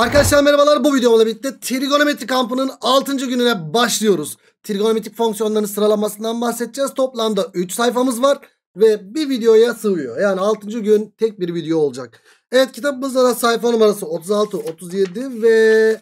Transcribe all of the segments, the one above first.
Arkadaşlar merhabalar bu videomla birlikte trigonometri kampının 6. gününe başlıyoruz. Trigonometrik fonksiyonların sıralanmasından bahsedeceğiz. Toplamda 3 sayfamız var ve bir videoya sığıyor. Yani 6. gün tek bir video olacak. Evet kitabımızda da sayfa numarası 36, 37 ve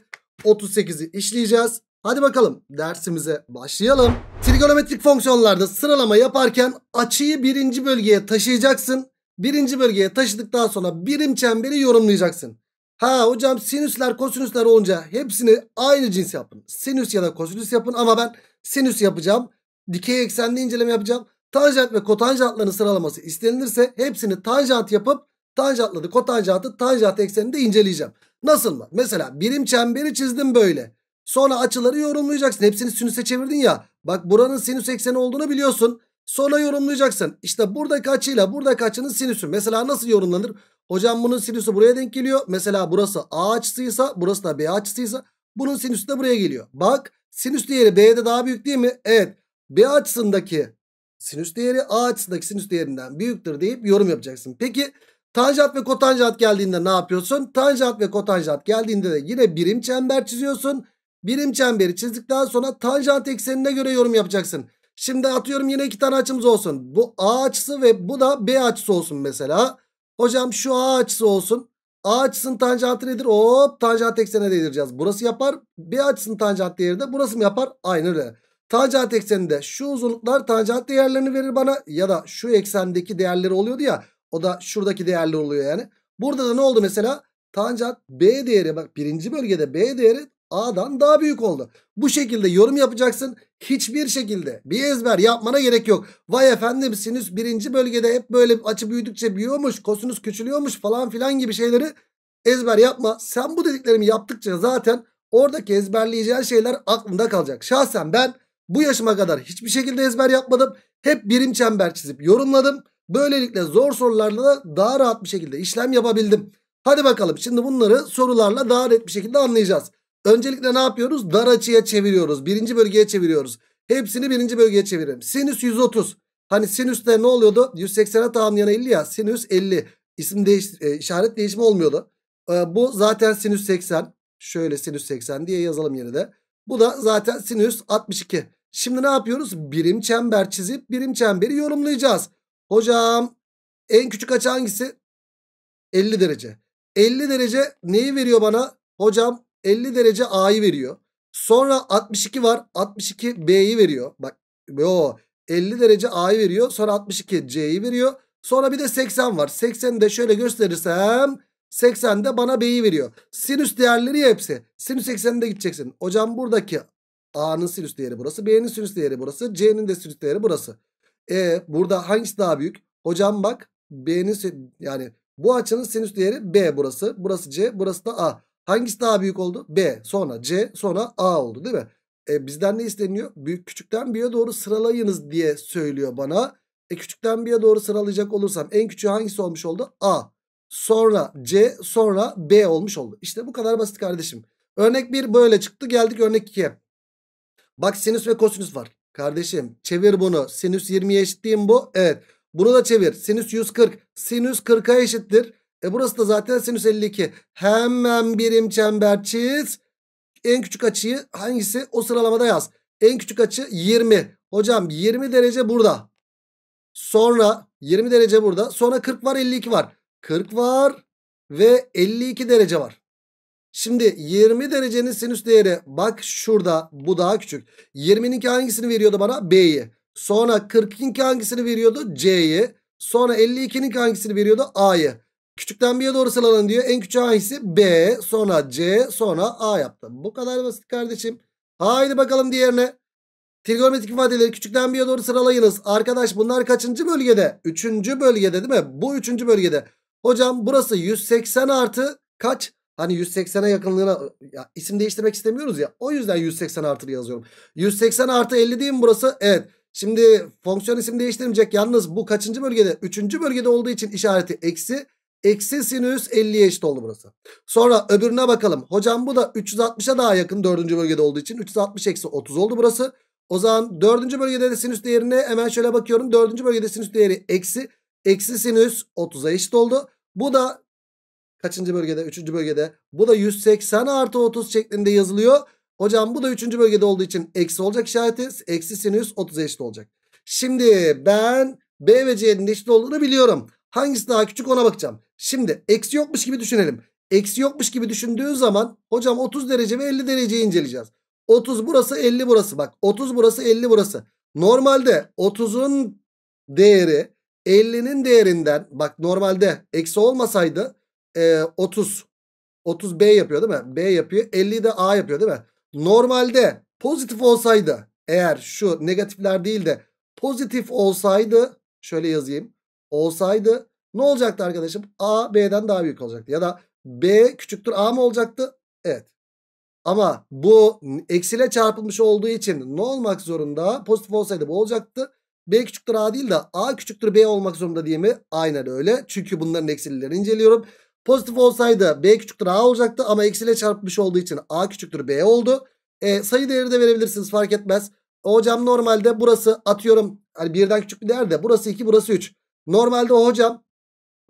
38'i işleyeceğiz. Hadi bakalım dersimize başlayalım. Trigonometrik fonksiyonlarda sıralama yaparken açıyı birinci bölgeye taşıyacaksın. Birinci bölgeye taşıdıktan sonra birim çemberi yorumlayacaksın. Ha hocam sinüsler kosinüsler olunca hepsini aynı cins yapın. Sinüs ya da kosinüs yapın ama ben sinüs yapacağım. Dikey eksenli inceleme yapacağım. Tanjant ve kotanjantların sıralaması istenilirse hepsini tanjant yapıp tanjantla da kotanjantı tanjant ekseninde inceleyeceğim. Nasıl mı? Mesela birim çemberi çizdim böyle. Sonra açıları yorumlayacaksın. Hepsini sinüse çevirdin ya. Bak buranın sinüs ekseni olduğunu biliyorsun. Sonra yorumlayacaksın. İşte buradaki açıyla buradaki açının sinüsü. Mesela nasıl yorumlanır? Hocam bunun sinüsü buraya denk geliyor. Mesela burası A açısıysa burası da B açısıysa bunun sinüsü de buraya geliyor. Bak sinüs değeri B'de daha büyük değil mi? Evet. B açısındaki sinüs değeri A açısındaki sinüs değerinden büyüktür deyip yorum yapacaksın. Peki tanjant ve kotanjant geldiğinde ne yapıyorsun? Tanjant ve kotanjant geldiğinde de yine birim çember çiziyorsun. Birim çemberi çizdikten sonra tanjant eksenine göre yorum yapacaksın. Şimdi atıyorum yine iki tane açımız olsun. Bu A açısı ve bu da B açısı olsun mesela. Hocam şu A açısı olsun. A açısının tanjantı nedir? Hop tanjant eksene değdireceğiz. Burası yapar. B açısının tanjant değerinde, burası mı yapar? Aynı öyle. Tanjant ekseninde şu uzunluklar tanjant değerlerini verir bana. Ya da şu eksendeki değerleri oluyordu ya. O da şuradaki değerli oluyor yani. Burada da ne oldu mesela? Tanjant B değeri bak birinci bölgede B değeri A'dan daha büyük oldu. Bu şekilde yorum yapacaksın. Hiçbir şekilde bir ezber yapmana gerek yok. Vay efendim sinüs birinci bölgede hep böyle açı büyüdükçe büyüyormuş. Kosinüs küçülüyormuş falan filan gibi şeyleri ezber yapma. Sen bu dediklerimi yaptıkça zaten oradaki ezberleyeceğin şeyler aklında kalacak. Şahsen ben bu yaşıma kadar hiçbir şekilde ezber yapmadım. Hep birim çember çizip yorumladım. Böylelikle zor sorularla da daha rahat bir şekilde işlem yapabildim. Hadi bakalım şimdi bunları sorularla daha net bir şekilde anlayacağız. Öncelikle ne yapıyoruz? Dar açıya çeviriyoruz. Birinci bölgeye çeviriyoruz. Hepsini birinci bölgeye çevirelim. Sinüs 130. Hani sinüste ne oluyordu? 180'e tamamlayan 50 ya. Sinüs 50. İsim değiş e, işaret değişimi olmuyordu. E, bu zaten sinüs 80. Şöyle sinüs 80 diye yazalım yine de. Bu da zaten sinüs 62. Şimdi ne yapıyoruz? Birim çember çizip birim çemberi yorumlayacağız. Hocam en küçük açı hangisi? 50 derece. 50 derece neyi veriyor bana? Hocam 50 derece A'yı veriyor. Sonra 62 var. 62 B'yi veriyor. Bak yo 50 derece A'yı veriyor. Sonra 62 C'yi veriyor. Sonra bir de 80 var. 80 de şöyle gösterirsem 80 de bana B'yi veriyor. Sinüs değerleri ya hepsi. Sinüs 80'ine gideceksin. Hocam buradaki A'nın sinüs değeri burası. B'nin sinüs değeri burası. C'nin de sinüs değeri burası. E burada hangisi daha büyük? Hocam bak B'nin yani bu açının sinüs değeri B burası. Burası C burası da A. Hangisi daha büyük oldu? B sonra C sonra A oldu değil mi? E, bizden ne isteniyor? Büyük küçükten büyüğe doğru sıralayınız diye söylüyor bana. E küçükten büyüğe doğru sıralayacak olursam en küçüğü hangisi olmuş oldu? A. Sonra C sonra B olmuş oldu. İşte bu kadar basit kardeşim. Örnek 1 böyle çıktı geldik örnek 2'ye. Bak sinüs ve kosinüs var. Kardeşim çevir bunu. Sinüs 20'ye eşit değil mi bu? Evet. Bunu da çevir. Sinüs 140. Sinüs 40'a eşittir. E burası da zaten sinüs 52. Hemen birim çember çiz. En küçük açıyı hangisi? O sıralamada yaz. En küçük açı 20. Hocam 20 derece burada. Sonra 20 derece burada. Sonra 40 var 52 var. 40 var ve 52 derece var. Şimdi 20 derecenin sinüs değeri bak şurada bu daha küçük. 20'ninki hangisini veriyordu bana? B'yi. Sonra 40'ninki hangisini veriyordu? C'yi. Sonra 52'ninki hangisini veriyordu? A'yı. Küçükten B'ye doğru sıralanın diyor. En küçük hangisi? B sonra C sonra A yaptım. Bu kadar basit kardeşim. Haydi bakalım diğerine. Trigonometrik ifadeleri küçükten B'ye doğru sıralayınız. Arkadaş bunlar kaçıncı bölgede? Üçüncü bölgede değil mi? Bu üçüncü bölgede. Hocam burası 180 artı kaç? Hani 180'e yakınlığına ya isim değiştirmek istemiyoruz ya. O yüzden 180 artı yazıyorum. 180 artı 50 değil mi burası? Evet. Şimdi fonksiyon isim değiştirmeyecek. Yalnız bu kaçıncı bölgede? Üçüncü bölgede olduğu için işareti eksi. Eksi sinüs 50'ye eşit oldu burası. Sonra öbürüne bakalım. Hocam bu da 360'a daha yakın dördüncü bölgede olduğu için 360 eksi 30 oldu burası. O zaman dördüncü bölgede de sinüs değerine hemen şöyle bakıyorum. dördüncü bölgede sinüs değeri eksi. Eksi sinüs 30'a eşit oldu. Bu da kaçıncı bölgede? Üçüncü bölgede. Bu da 180 artı 30 şeklinde yazılıyor. Hocam bu da üçüncü bölgede olduğu için eksi olacak işareti. Eksi sinüs 30'a eşit olacak. Şimdi ben B ve C'nin eşit olduğunu biliyorum. Hangisi daha küçük ona bakacağım. Şimdi eksi yokmuş gibi düşünelim. Eksi yokmuş gibi düşündüğü zaman hocam 30 derece ve 50 dereceyi inceleyeceğiz. 30 burası 50 burası bak. 30 burası 50 burası. Normalde 30'un değeri 50'nin değerinden bak normalde eksi olmasaydı e, 30 30 B yapıyor değil mi? B yapıyor. 50 de A yapıyor değil mi? Normalde pozitif olsaydı eğer şu negatifler değil de pozitif olsaydı şöyle yazayım olsaydı ne olacaktı arkadaşım? A B'den daha büyük olacaktı. Ya da B küçüktür A mı olacaktı? Evet. Ama bu eksiyle çarpılmış olduğu için ne olmak zorunda? Pozitif olsaydı bu olacaktı. B küçüktür A değil de A küçüktür B olmak zorunda diye mi? Aynen öyle. Çünkü bunların eksililerini inceliyorum. Pozitif olsaydı B küçüktür A olacaktı ama eksiyle çarpmış olduğu için A küçüktür B oldu. E, sayı değeri de verebilirsiniz fark etmez. Hocam normalde burası atıyorum hani birden küçük bir değer de burası 2 burası 3. Normalde o hocam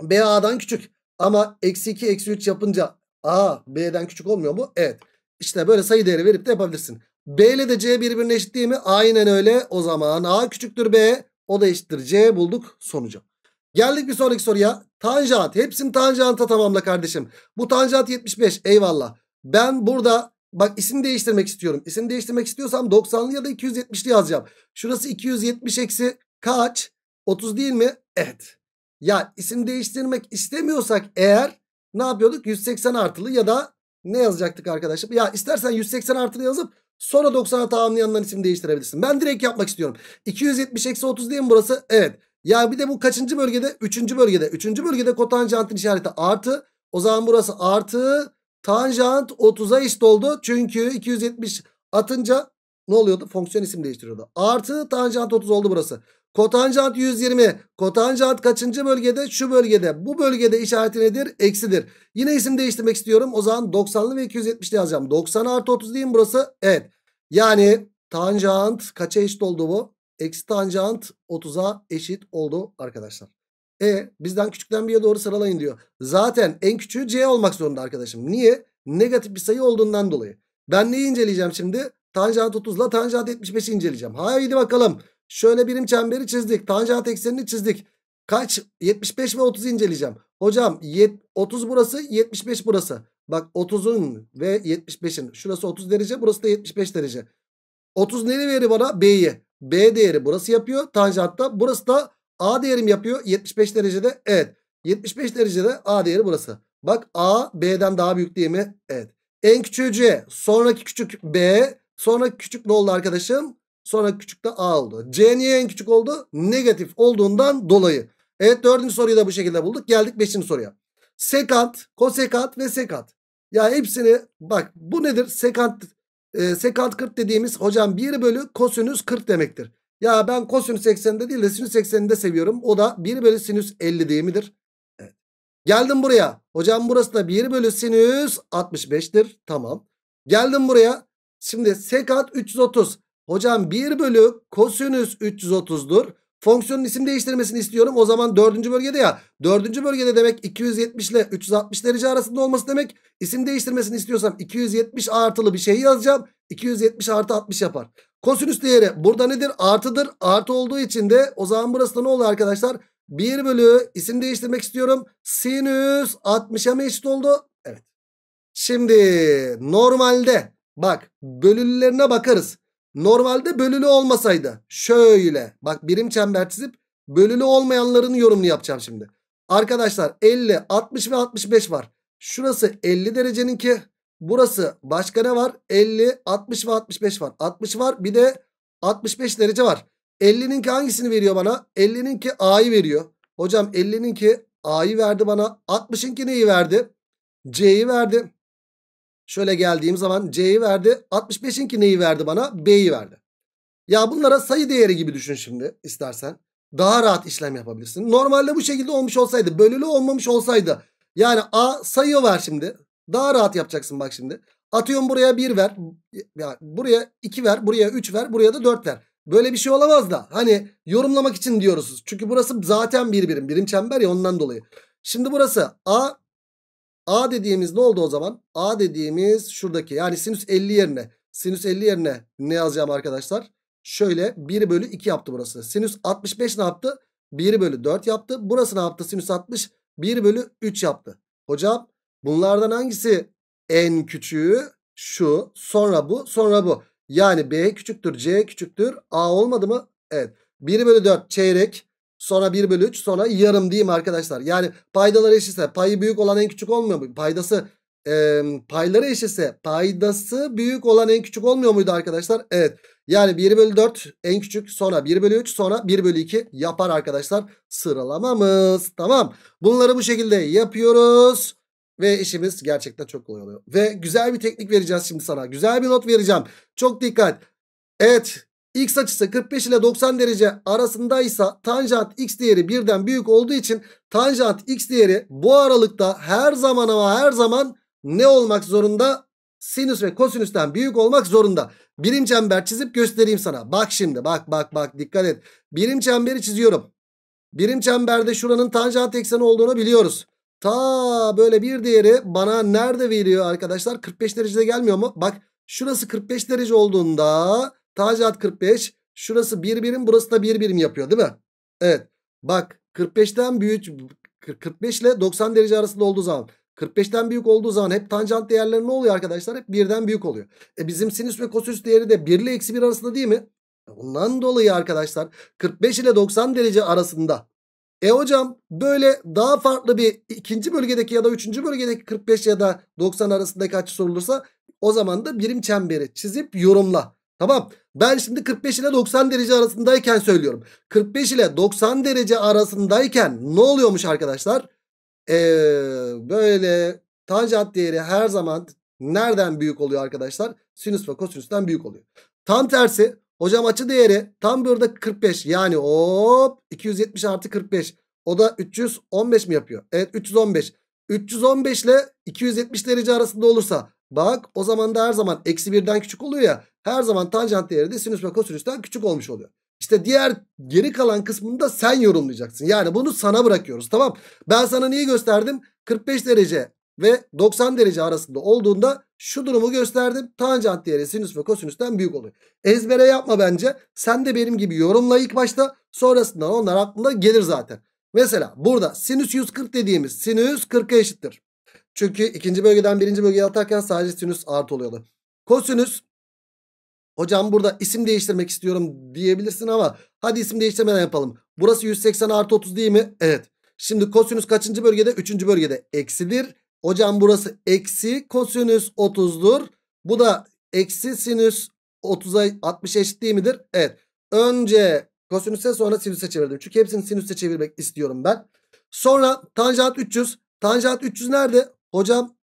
B A'dan küçük. Ama eksi 2 eksi 3 yapınca A B'den küçük olmuyor mu? Evet. İşte böyle sayı değeri verip de yapabilirsin. B ile de C birbirine eşit değil mi? Aynen öyle. O zaman A küçüktür B. O da eşittir C bulduk sonucu. Geldik bir sonraki soruya. Tanjant. Hepsini tanjanta tamamla kardeşim. Bu tanjant 75. Eyvallah. Ben burada bak isim değiştirmek istiyorum. İsim değiştirmek istiyorsam 90'lı ya da 270'li yazacağım. Şurası 270 eksi kaç? 30 değil mi? Evet. Ya isim değiştirmek istemiyorsak eğer ne yapıyorduk? 180 artılı ya da ne yazacaktık arkadaşım? Ya istersen 180 artılı yazıp sonra 90'a tamamlayanların isim değiştirebilirsin. Ben direkt yapmak istiyorum. 270 eksi 30 değil mi burası? Evet. Ya bir de bu kaçıncı bölgede? Üçüncü bölgede. Üçüncü bölgede kotanjantin işareti artı. O zaman burası artı. Tanjant 30'a eşit oldu. Çünkü 270 atınca ne oluyordu? Fonksiyon isim değiştiriyordu. Artı tanjant 30 oldu burası. Kotanjant 120. Kotanjant kaçıncı bölgede? Şu bölgede. Bu bölgede işareti nedir? Eksidir. Yine isim değiştirmek istiyorum. O zaman 90'lı ve 270'li yazacağım. 90 artı 30 değil mi burası? Evet. Yani tanjant kaça eşit oldu bu? Eksi tanjant 30'a eşit oldu arkadaşlar. E bizden küçükten bir yere doğru sıralayın diyor. Zaten en küçüğü C olmak zorunda arkadaşım. Niye? Negatif bir sayı olduğundan dolayı. Ben neyi inceleyeceğim şimdi? Tanjant 30 ile tanjant 75'i inceleyeceğim. Haydi bakalım. Şöyle birim çemberi çizdik. Tanjant eksenini çizdik. Kaç? 75 ve 30 inceleyeceğim. Hocam 30 burası 75 burası. Bak 30'un ve 75'in. Şurası 30 derece burası da 75 derece. 30 neyi veri bana? B'yi. B değeri burası yapıyor tanjantta. Burası da A değerim yapıyor 75 derecede. Evet. 75 derecede A değeri burası. Bak A B'den daha büyük değil mi? Evet. En küçüğü C. Sonraki küçük B. Sonraki küçük ne oldu arkadaşım? Sonra küçükte A oldu. C niye en küçük oldu? Negatif olduğundan dolayı. Evet dördüncü soruyu da bu şekilde bulduk. Geldik beşinci soruya. Sekant, kosekant ve sekant. Ya hepsini bak bu nedir? Sekant, e, sekant 40 dediğimiz hocam 1 bölü kosinüs 40 demektir. Ya ben kosinüs 80'de değil de sinüs 80'de seviyorum. O da 1 bölü sinüs 50 değil midir? Evet. Geldim buraya. Hocam burası da 1 bölü sinüs 65'tir. Tamam. Geldim buraya. Şimdi sekant 330. Hocam 1 bölü kosinüs 330'dur. Fonksiyonun isim değiştirmesini istiyorum. O zaman 4. bölgede ya. 4. bölgede demek 270 ile 360 derece arasında olması demek. İsim değiştirmesini istiyorsam 270 artılı bir şey yazacağım. 270 artı 60 yapar. Kosinüs değeri burada nedir? Artıdır. Artı olduğu için de o zaman burası da ne oldu arkadaşlar? 1 bölü isim değiştirmek istiyorum. Sinüs 60'a mı eşit oldu? Evet. Şimdi normalde bak bölülülerine bakarız. Normalde bölülü olmasaydı şöyle bak birim çember çizip bölülü olmayanların yorumunu yapacağım şimdi. Arkadaşlar 50, 60 ve 65 var. Şurası 50 derecenin ki, Burası başka ne var? 50, 60 ve 65 var. 60 var bir de 65 derece var. 50'nin ki hangisini veriyor bana? 50'nin ki A'yı veriyor. Hocam 50'nin ki A'yı verdi bana. ki neyi verdi? C'yi verdi. Şöyle geldiğim zaman C'yi verdi. 65'inki neyi verdi bana? B'yi verdi. Ya bunlara sayı değeri gibi düşün şimdi istersen. Daha rahat işlem yapabilirsin. Normalde bu şekilde olmuş olsaydı. Bölülü olmamış olsaydı. Yani A sayı ver şimdi. Daha rahat yapacaksın bak şimdi. Atıyorum buraya 1 ver. Yani buraya 2 ver. Buraya 3 ver. Buraya da 4 ver. Böyle bir şey olamaz da. Hani yorumlamak için diyoruz. Çünkü burası zaten bir birim. Birim çember ya ondan dolayı. Şimdi burası A A dediğimiz ne oldu o zaman? A dediğimiz şuradaki yani sinüs 50 yerine sinüs 50 yerine ne yazacağım arkadaşlar? Şöyle 1 bölü 2 yaptı burası. Sinüs 65 ne yaptı? 1 bölü 4 yaptı. Burası ne yaptı? Sinüs 60 1 bölü 3 yaptı. Hocam bunlardan hangisi en küçüğü? Şu sonra bu sonra bu. Yani B küçüktür C küçüktür A olmadı mı? Evet 1 bölü 4 çeyrek sonra 1 bölü 3 sonra yarım diyeyim arkadaşlar. Yani paydalar eşitse payı büyük olan en küçük olmuyor mu? Paydası e, payları eşitse paydası büyük olan en küçük olmuyor muydu arkadaşlar? Evet. Yani 1 bölü 4 en küçük sonra 1 bölü 3 sonra 1 bölü 2 yapar arkadaşlar sıralamamız. Tamam bunları bu şekilde yapıyoruz ve işimiz gerçekten çok kolay oluyor. Ve güzel bir teknik vereceğiz şimdi sana güzel bir not vereceğim çok dikkat. Evet X açısı 45 ile 90 derece arasındaysa tanjant x değeri birden büyük olduğu için tanjant x değeri bu aralıkta her zaman ama her zaman ne olmak zorunda? Sinüs ve kosinüsten büyük olmak zorunda. Birim çember çizip göstereyim sana. Bak şimdi bak bak bak dikkat et. Birim çemberi çiziyorum. Birim çemberde şuranın tanjant ekseni olduğunu biliyoruz. Ta böyle bir değeri bana nerede veriyor arkadaşlar? 45 derecede gelmiyor mu? Bak şurası 45 derece olduğunda Tanjant 45. Şurası 1 bir birim burası da 1 bir birim yapıyor değil mi? Evet. Bak 45'ten büyük 45 ile 90 derece arasında olduğu zaman 45'ten büyük olduğu zaman hep tanjant değerleri ne oluyor arkadaşlar? Hep birden büyük oluyor. E bizim sinüs ve kosinüs değeri de 1 ile eksi 1 arasında değil mi? Bundan e, dolayı arkadaşlar 45 ile 90 derece arasında. E hocam böyle daha farklı bir ikinci bölgedeki ya da üçüncü bölgedeki 45 ya da 90 arasındaki açı sorulursa o zaman da birim çemberi çizip yorumla. Tamam ben şimdi 45 ile 90 derece arasındayken söylüyorum. 45 ile 90 derece arasındayken ne oluyormuş arkadaşlar? Ee, böyle tanjant değeri her zaman nereden büyük oluyor arkadaşlar? Sinüs ve kosinüsten büyük oluyor. Tam tersi hocam açı değeri tam burada 45 yani hop 270 artı 45 o da 315 mi yapıyor? Evet 315. 315 ile 270 derece arasında olursa Bak o zaman da her zaman eksi birden küçük oluyor ya. Her zaman tanjant değeri de sinüs ve kosinüsten küçük olmuş oluyor. İşte diğer geri kalan kısmını da sen yorumlayacaksın. Yani bunu sana bırakıyoruz tamam. Ben sana neyi gösterdim? 45 derece ve 90 derece arasında olduğunda şu durumu gösterdim. Tanjant değeri sinüs ve kosinüsten büyük oluyor. Ezbere yapma bence. Sen de benim gibi yorumla ilk başta. Sonrasında onlar aklına gelir zaten. Mesela burada sinüs 140 dediğimiz sinüs 40'a eşittir. Çünkü ikinci bölgeden birinci bölgeye atarken sadece sinüs artı oluyordu. Kosinüs hocam burada isim değiştirmek istiyorum diyebilirsin ama hadi isim değiştirmeden yapalım. Burası 180 artı 30 değil mi? Evet. Şimdi kosinüs kaçıncı bölgede? Üçüncü bölgede eksidir. Hocam burası eksi kosinüs 30'dur. Bu da eksi sinüs 30'a 60 eşit değil midir? Evet. Önce kosinüse sonra sinüse çevirdim. Çünkü hepsini sinüse çevirmek istiyorum ben. Sonra tanjant 300. Tanjant 300 nerede? Hocam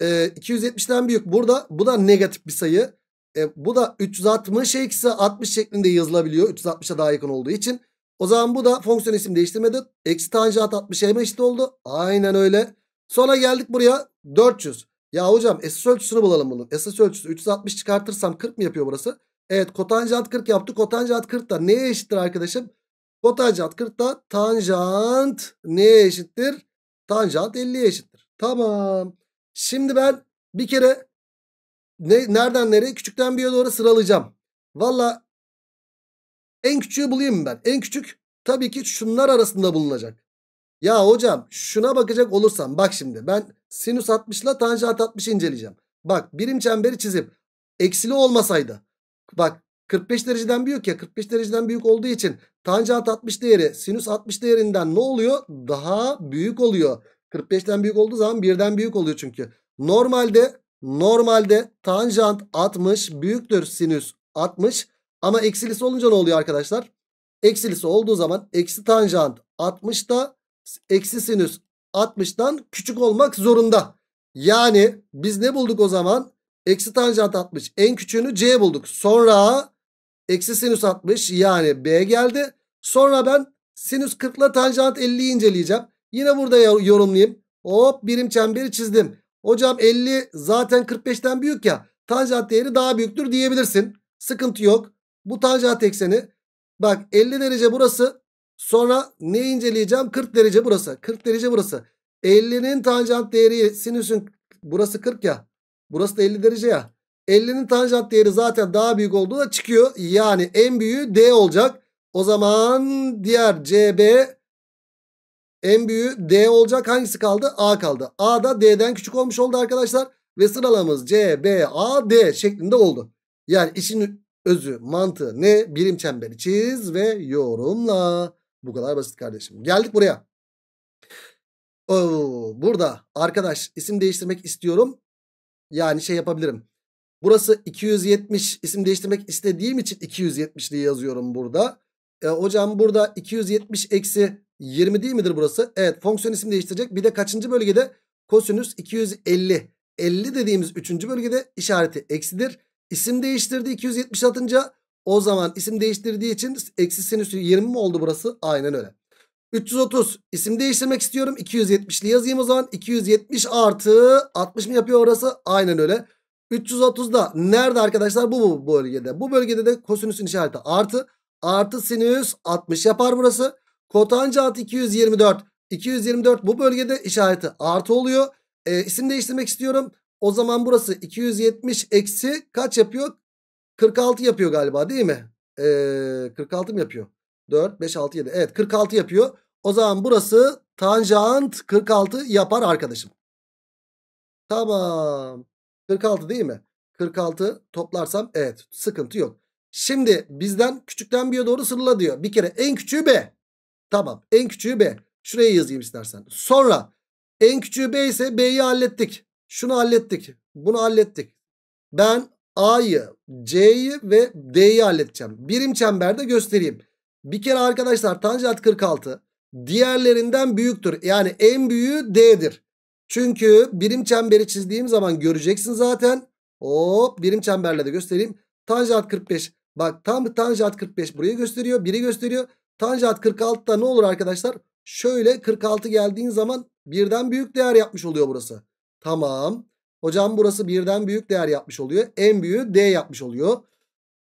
e, 270'den büyük. Burada bu da negatif bir sayı. E, bu da 360 eksi 60 şeklinde yazılabiliyor. 360'a daha yakın olduğu için. O zaman bu da fonksiyon isim değiştirmedi. Eksi tanjant 60'a mı eşit oldu? Aynen öyle. Sonra geldik buraya 400. Ya hocam esas ölçüsünü bulalım bunun. Esas ölçüsü 360 çıkartırsam 40 mı yapıyor burası? Evet kotanjant 40 yaptı. Kotanjant 40 da neye eşittir arkadaşım? Kotanjant 40 da tanjant neye eşittir? Tanjant 50'ye eşittir. Tamam. Şimdi ben bir kere ne, nereden nereye? Küçükten büyüğe doğru sıralayacağım. Valla en küçüğü bulayım ben. En küçük tabii ki şunlar arasında bulunacak. Ya hocam şuna bakacak olursam bak şimdi ben sinüs 60 ile tanjant 60 inceleyeceğim. Bak birim çemberi çizip eksili olmasaydı. Bak 45 dereceden büyük ya 45 dereceden büyük olduğu için tanjant 60 değeri sinüs 60 değerinden ne oluyor? Daha büyük oluyor. 45'ten büyük olduğu zaman birden büyük oluyor çünkü. Normalde normalde tanjant 60 büyüktür sinüs 60 ama eksilisi olunca ne oluyor arkadaşlar? Eksilisi olduğu zaman eksi tanjant 60 da eksi sinüs 60'tan küçük olmak zorunda. Yani biz ne bulduk o zaman? Eksi tanjant 60 en küçüğünü C bulduk. Sonra eksi sinüs 60 yani B geldi. Sonra ben sinüs 40 ile tanjant 50'yi inceleyeceğim. Yine burada yorumlayayım. Hop birim çemberi çizdim. Hocam 50 zaten 45'ten büyük ya. Tanjant değeri daha büyüktür diyebilirsin. Sıkıntı yok. Bu tanjant ekseni. Bak 50 derece burası. Sonra ne inceleyeceğim? 40 derece burası. 40 derece burası. 50'nin tanjant değeri sinüsün burası 40 ya. Burası da 50 derece ya. 50'nin tanjant değeri zaten daha büyük olduğu da çıkıyor. Yani en büyüğü D olacak. O zaman diğer CB en büyüğü D olacak. Hangisi kaldı? A kaldı. A da D'den küçük olmuş oldu arkadaşlar. Ve sıralamız C, B, A, D şeklinde oldu. Yani işin özü, mantığı ne? Birim çemberi çiz ve yorumla. Bu kadar basit kardeşim. Geldik buraya. Oo, burada arkadaş isim değiştirmek istiyorum. Yani şey yapabilirim. Burası 270 isim değiştirmek istediğim için 270'li yazıyorum burada. E, hocam burada 270 eksi 20 değil midir burası? Evet fonksiyon isim değiştirecek. Bir de kaçıncı bölgede? Kosinüs 250. 50 dediğimiz 3. bölgede işareti eksidir. İsim değiştirdi 270 atınca o zaman isim değiştirdiği için eksi sinüs 20 mi oldu burası? Aynen öyle. 330 isim değiştirmek istiyorum. 270'li yazayım o zaman. 270 artı 60 mı yapıyor orası? Aynen öyle. 330'da nerede arkadaşlar? Bu, bu bölgede. Bu bölgede de kosinüsün işareti artı. Artı sinüs 60 yapar burası. Kotanjant 224. 224 bu bölgede işareti artı oluyor. E, isim değiştirmek istiyorum. O zaman burası 270 eksi kaç yapıyor? 46 yapıyor galiba değil mi? E, 46 mı yapıyor? 4, 5, 6, 7. Evet 46 yapıyor. O zaman burası tanjant 46 yapar arkadaşım. Tamam. 46 değil mi? 46 toplarsam evet sıkıntı yok. Şimdi bizden küçükten büyüğe doğru sırla diyor. Bir kere en küçüğü B. Tamam en küçüğü B. Şuraya yazayım istersen. Sonra en küçüğü B ise B'yi hallettik. Şunu hallettik. Bunu hallettik. Ben A'yı, C'yi ve D'yi halledeceğim. Birim çemberde göstereyim. Bir kere arkadaşlar tanjant 46 diğerlerinden büyüktür. Yani en büyüğü D'dir. Çünkü birim çemberi çizdiğim zaman göreceksin zaten. Hop birim çemberle de göstereyim. Tanjant 45. Bak tam tanjant 45 buraya gösteriyor. Biri gösteriyor. Tanjant 46 da ne olur arkadaşlar? Şöyle 46 geldiğin zaman birden büyük değer yapmış oluyor burası. Tamam. Hocam burası birden büyük değer yapmış oluyor. En büyüğü D yapmış oluyor.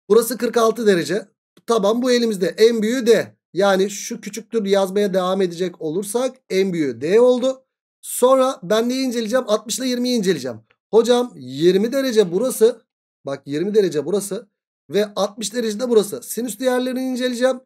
Burası 46 derece. Tamam bu elimizde. En büyüğü D. Yani şu küçüktür yazmaya devam edecek olursak en büyüğü D oldu. Sonra ben neyi inceleyeceğim? 60 ile 20'yi inceleyeceğim. Hocam 20 derece burası. Bak 20 derece burası. Ve 60 derece de burası. Sinüs değerlerini inceleyeceğim.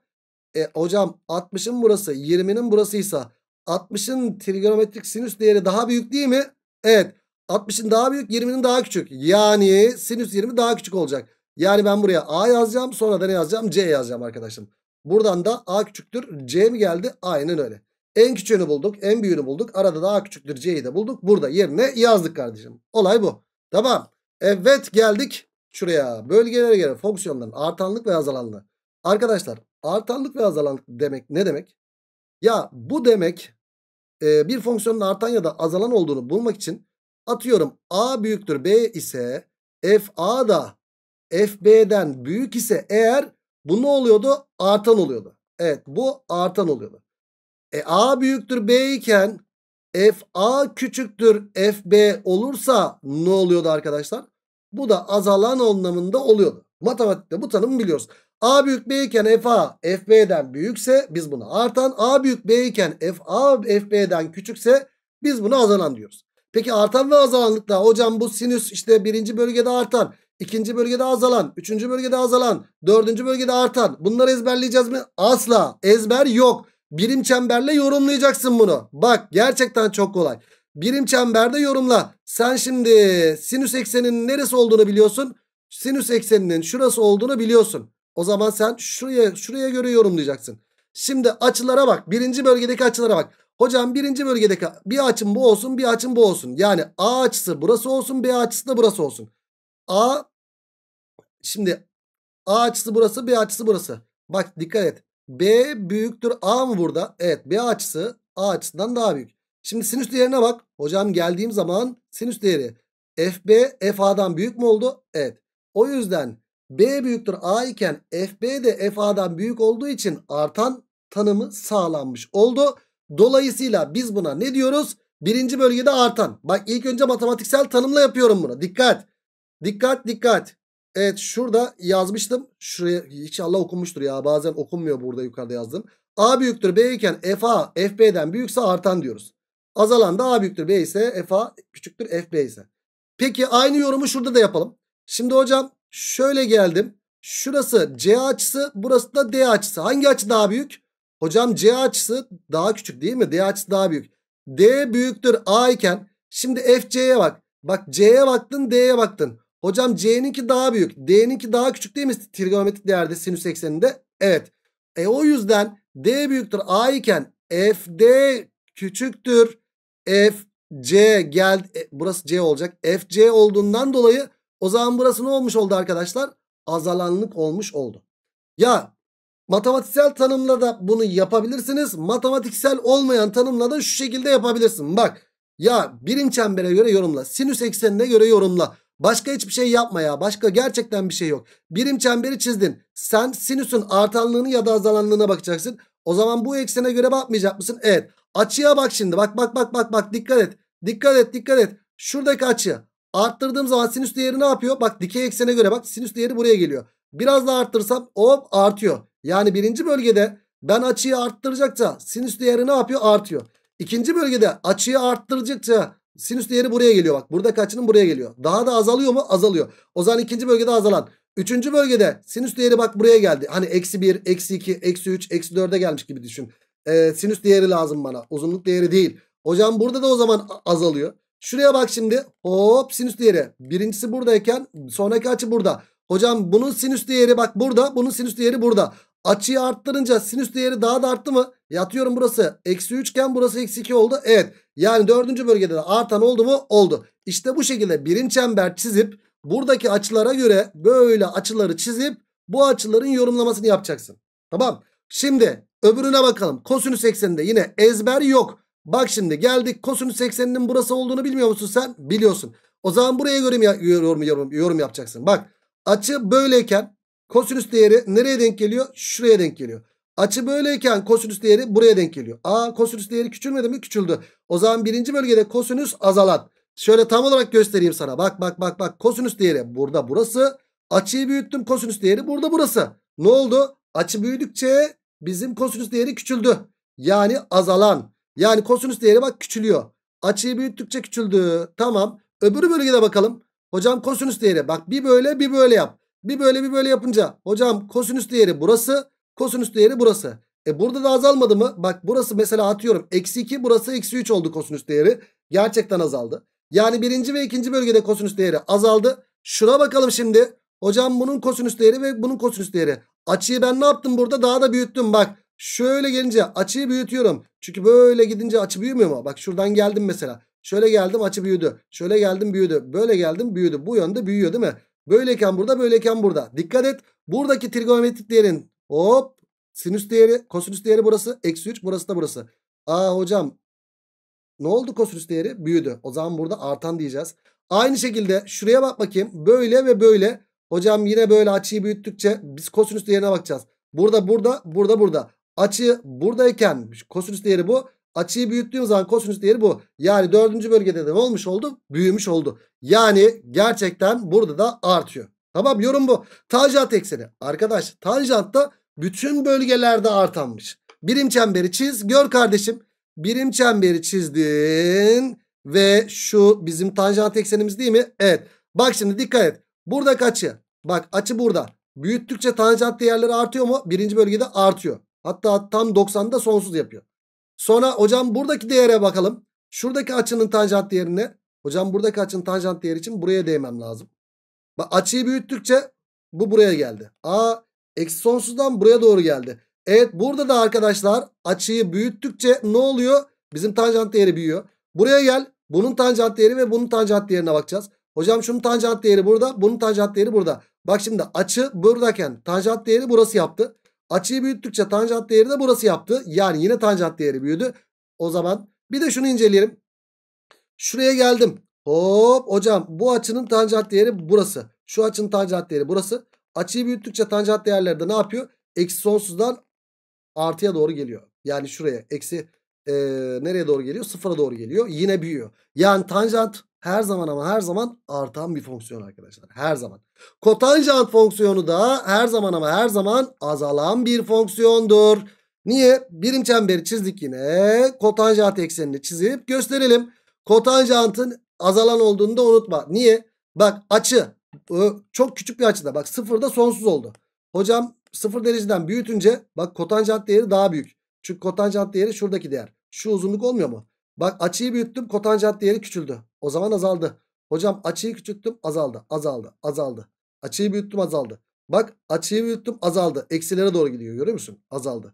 E hocam 60'ın burası 20'nin burasıysa 60'ın trigonometrik sinüs değeri daha büyük değil mi? Evet. 60'ın daha büyük 20'nin daha küçük. Yani sinüs 20 daha küçük olacak. Yani ben buraya A yazacağım sonra da ne yazacağım? C yazacağım arkadaşım. Buradan da A küçüktür C mi geldi? Aynen öyle. En küçüğünü bulduk en büyüğünü bulduk. Arada da A küçüktür C'yi de bulduk. Burada yerine yazdık kardeşim. Olay bu. Tamam. Evet geldik şuraya. Bölgelere göre fonksiyonların artanlık ve azalanlığı. Arkadaşlar Artanlık ve azalanlık demek ne demek? Ya bu demek e, bir fonksiyonun artan ya da azalan olduğunu bulmak için atıyorum a büyüktür b ise f a da f b'den büyük ise eğer bu ne oluyordu? Artan oluyordu. Evet bu artan oluyordu. E a büyüktür b iken f a küçüktür f b olursa ne oluyordu arkadaşlar? Bu da azalan anlamında oluyordu. Matematikte bu tanımı biliyoruz. A büyük B iken FA FB'den büyükse biz buna artan. A büyük B iken FA FB'den küçükse biz buna azalan diyoruz. Peki artan ve azalanlıkta hocam bu sinüs işte birinci bölgede artan, ikinci bölgede azalan, üçüncü bölgede azalan, dördüncü bölgede artan. Bunları ezberleyeceğiz mi? Asla ezber yok. Birim çemberle yorumlayacaksın bunu. Bak gerçekten çok kolay. Birim çemberde yorumla. Sen şimdi sinüs ekseninin neresi olduğunu biliyorsun sinüs ekseninin şurası olduğunu biliyorsun. O zaman sen şuraya şuraya göre yorumlayacaksın. Şimdi açılara bak. Birinci bölgedeki açılara bak. Hocam birinci bölgedeki bir açım bu olsun bir açım bu olsun. Yani A açısı burası olsun B açısı da burası olsun. A şimdi A açısı burası B açısı burası. Bak dikkat et. B büyüktür A mı burada? Evet B açısı A açısından daha büyük. Şimdi sinüs değerine bak. Hocam geldiğim zaman sinüs değeri FB FA'dan büyük mü oldu? Evet. O yüzden B büyüktür A iken FB de FA'dan büyük olduğu için artan tanımı sağlanmış oldu. Dolayısıyla biz buna ne diyoruz? Birinci bölgede artan. Bak ilk önce matematiksel tanımla yapıyorum bunu. Dikkat. Dikkat dikkat. Evet şurada yazmıştım. Şuraya inşallah okunmuştur ya. Bazen okunmuyor burada yukarıda yazdım. A büyüktür B iken FA FB'den büyükse artan diyoruz. Azalan da A büyüktür B ise FA küçüktür FB ise. Peki aynı yorumu şurada da yapalım. Şimdi hocam şöyle geldim. Şurası C açısı burası da D açısı. Hangi açı daha büyük? Hocam C açısı daha küçük değil mi? D açısı daha büyük. D büyüktür A iken şimdi FC'ye bak. Bak C'ye baktın D'ye baktın. Hocam C'ninki daha büyük. D'ninki daha küçük değil mi? Trigonometrik değerde sinüs ekseninde. Evet. E o yüzden D büyüktür A iken FD küçüktür. FC gel e, burası C olacak. FC olduğundan dolayı o zaman burası ne olmuş oldu arkadaşlar? Azalanlık olmuş oldu. Ya matematiksel tanımla da bunu yapabilirsiniz. Matematiksel olmayan tanımla da şu şekilde yapabilirsin. Bak ya birim çembere göre yorumla. Sinüs eksenine göre yorumla. Başka hiçbir şey yapma ya. Başka gerçekten bir şey yok. Birim çemberi çizdin. Sen sinüsün artanlığını ya da azalanlığına bakacaksın. O zaman bu eksene göre bakmayacak mısın? Evet. Açıya bak şimdi. Bak bak bak bak bak. Dikkat et. Dikkat et dikkat et. Şuradaki açı. Arttırdığım zaman sinüs değeri ne yapıyor? Bak dikey eksene göre bak sinüs değeri buraya geliyor. Biraz daha arttırsam o artıyor. Yani birinci bölgede ben açıyı arttıracakça sinüs değeri ne yapıyor? Artıyor. İkinci bölgede açıyı arttıracakça sinüs değeri buraya geliyor bak. burada kaçının buraya geliyor. Daha da azalıyor mu? Azalıyor. O zaman ikinci bölgede azalan. Üçüncü bölgede sinüs değeri bak buraya geldi. Hani eksi bir, eksi iki, eksi üç, eksi 4'e gelmiş gibi düşün. Ee, sinüs değeri lazım bana. Uzunluk değeri değil. Hocam burada da o zaman azalıyor. Şuraya bak şimdi. Hop sinüs değeri. Birincisi buradayken sonraki açı burada. Hocam bunun sinüs değeri bak burada. Bunun sinüs değeri burada. Açıyı arttırınca sinüs değeri daha da arttı mı? Yatıyorum burası. Eksi 3 iken burası eksi 2 oldu. Evet. Yani dördüncü bölgede de artan oldu mu? Oldu. İşte bu şekilde birinci çember çizip buradaki açılara göre böyle açıları çizip bu açıların yorumlamasını yapacaksın. Tamam. Şimdi öbürüne bakalım. Kosinüs ekseninde yine ezber yok. Bak şimdi geldik kosinüs 80'inin burası olduğunu bilmiyor musun sen? Biliyorsun. O zaman buraya göre yorum, yorum, yorum yapacaksın. Bak açı böyleyken kosinüs değeri nereye denk geliyor? Şuraya denk geliyor. Açı böyleyken kosinüs değeri buraya denk geliyor. Aa kosinüs değeri küçülmedi mi? Küçüldü. O zaman birinci bölgede kosinüs azalan. Şöyle tam olarak göstereyim sana. Bak bak bak bak kosinüs değeri burada burası. Açıyı büyüttüm kosinüs değeri burada burası. Ne oldu? Açı büyüdükçe bizim kosinüs değeri küçüldü. Yani azalan. Yani kosinüs değeri bak küçülüyor. Açıyı büyüttükçe küçüldü. Tamam. Öbürü bölgede bakalım. Hocam kosinüs değeri bak bir böyle bir böyle yap. Bir böyle bir böyle yapınca hocam kosinüs değeri burası. Kosinüs değeri burası. E burada da azalmadı mı? Bak burası mesela atıyorum. Eksi 2 burası eksi 3 oldu kosinüs değeri. Gerçekten azaldı. Yani birinci ve ikinci bölgede kosinüs değeri azaldı. Şuna bakalım şimdi. Hocam bunun kosinüs değeri ve bunun kosinüs değeri. Açıyı ben ne yaptım burada? Daha da büyüttüm bak. Şöyle gelince açıyı büyütüyorum. Çünkü böyle gidince açı büyümüyor mu? Bak şuradan geldim mesela. Şöyle geldim açı büyüdü. Şöyle geldim büyüdü. Böyle geldim büyüdü. Bu yönde büyüyor değil mi? Böyleyken burada böyleyken burada. Dikkat et. Buradaki trigonometrik değerin hop sinüs değeri kosinüs değeri burası. Eksi 3 burası da burası. Aa hocam ne oldu kosinüs değeri? Büyüdü. O zaman burada artan diyeceğiz. Aynı şekilde şuraya bak bakayım. Böyle ve böyle. Hocam yine böyle açıyı büyüttükçe biz kosinüs değerine bakacağız. Burada burada burada burada. Açı buradayken kosinüs değeri bu. Açıyı büyüttüğüm zaman kosinüs değeri bu. Yani dördüncü bölgede de ne olmuş oldu? Büyümüş oldu. Yani gerçekten burada da artıyor. Tamam yorum bu. Tanjant ekseni. Arkadaş tanjant da bütün bölgelerde artanmış. Birim çemberi çiz. Gör kardeşim. Birim çemberi çizdin. Ve şu bizim tanjant eksenimiz değil mi? Evet. Bak şimdi dikkat et. Buradaki açı. Bak açı burada. Büyüttükçe tanjant değerleri artıyor mu? Birinci bölgede artıyor. Hatta tam 90'da sonsuz yapıyor. Sonra hocam buradaki değere bakalım. Şuradaki açının tanjant değerine. Hocam buradaki açının tanjant değeri için buraya değmem lazım. Bak açıyı büyüttükçe bu buraya geldi. A eksi sonsuzdan buraya doğru geldi. Evet burada da arkadaşlar açıyı büyüttükçe ne oluyor? Bizim tanjant değeri büyüyor. Buraya gel. Bunun tanjant değeri ve bunun tanjant değerine bakacağız. Hocam şunun tanjant değeri burada. Bunun tanjant değeri burada. Bak şimdi açı buradayken tanjant değeri burası yaptı. Açıyı büyüttükçe tanjant değeri de burası yaptı. Yani yine tanjant değeri büyüdü. O zaman bir de şunu inceleyelim. Şuraya geldim. Hop hocam bu açının tanjant değeri burası. Şu açının tanjant değeri burası. Açıyı büyüttükçe tanjant değerleri de ne yapıyor? Eksi sonsuzdan artıya doğru geliyor. Yani şuraya eksi e, nereye doğru geliyor? Sıfıra doğru geliyor. Yine büyüyor. Yani tanjant her zaman ama her zaman artan bir fonksiyon arkadaşlar. Her zaman. Kotanjant fonksiyonu da her zaman ama her zaman azalan bir fonksiyondur. Niye? Birim çemberi çizdik yine. Kotanjant eksenini çizip gösterelim. Kotanjantın azalan olduğunu da unutma. Niye? Bak açı çok küçük bir açıda. Bak sıfırda sonsuz oldu. Hocam sıfır dereceden büyütünce bak kotanjant değeri daha büyük. Çünkü kotanjant değeri şuradaki değer. Şu uzunluk olmuyor mu? Bak açıyı büyüttüm kotanjant değeri küçüldü. O zaman azaldı. Hocam açıyı küçülttüm azaldı azaldı azaldı. Açıyı büyüttüm azaldı. Bak açıyı büyüttüm azaldı. Eksilere doğru gidiyor görüyor musun? Azaldı.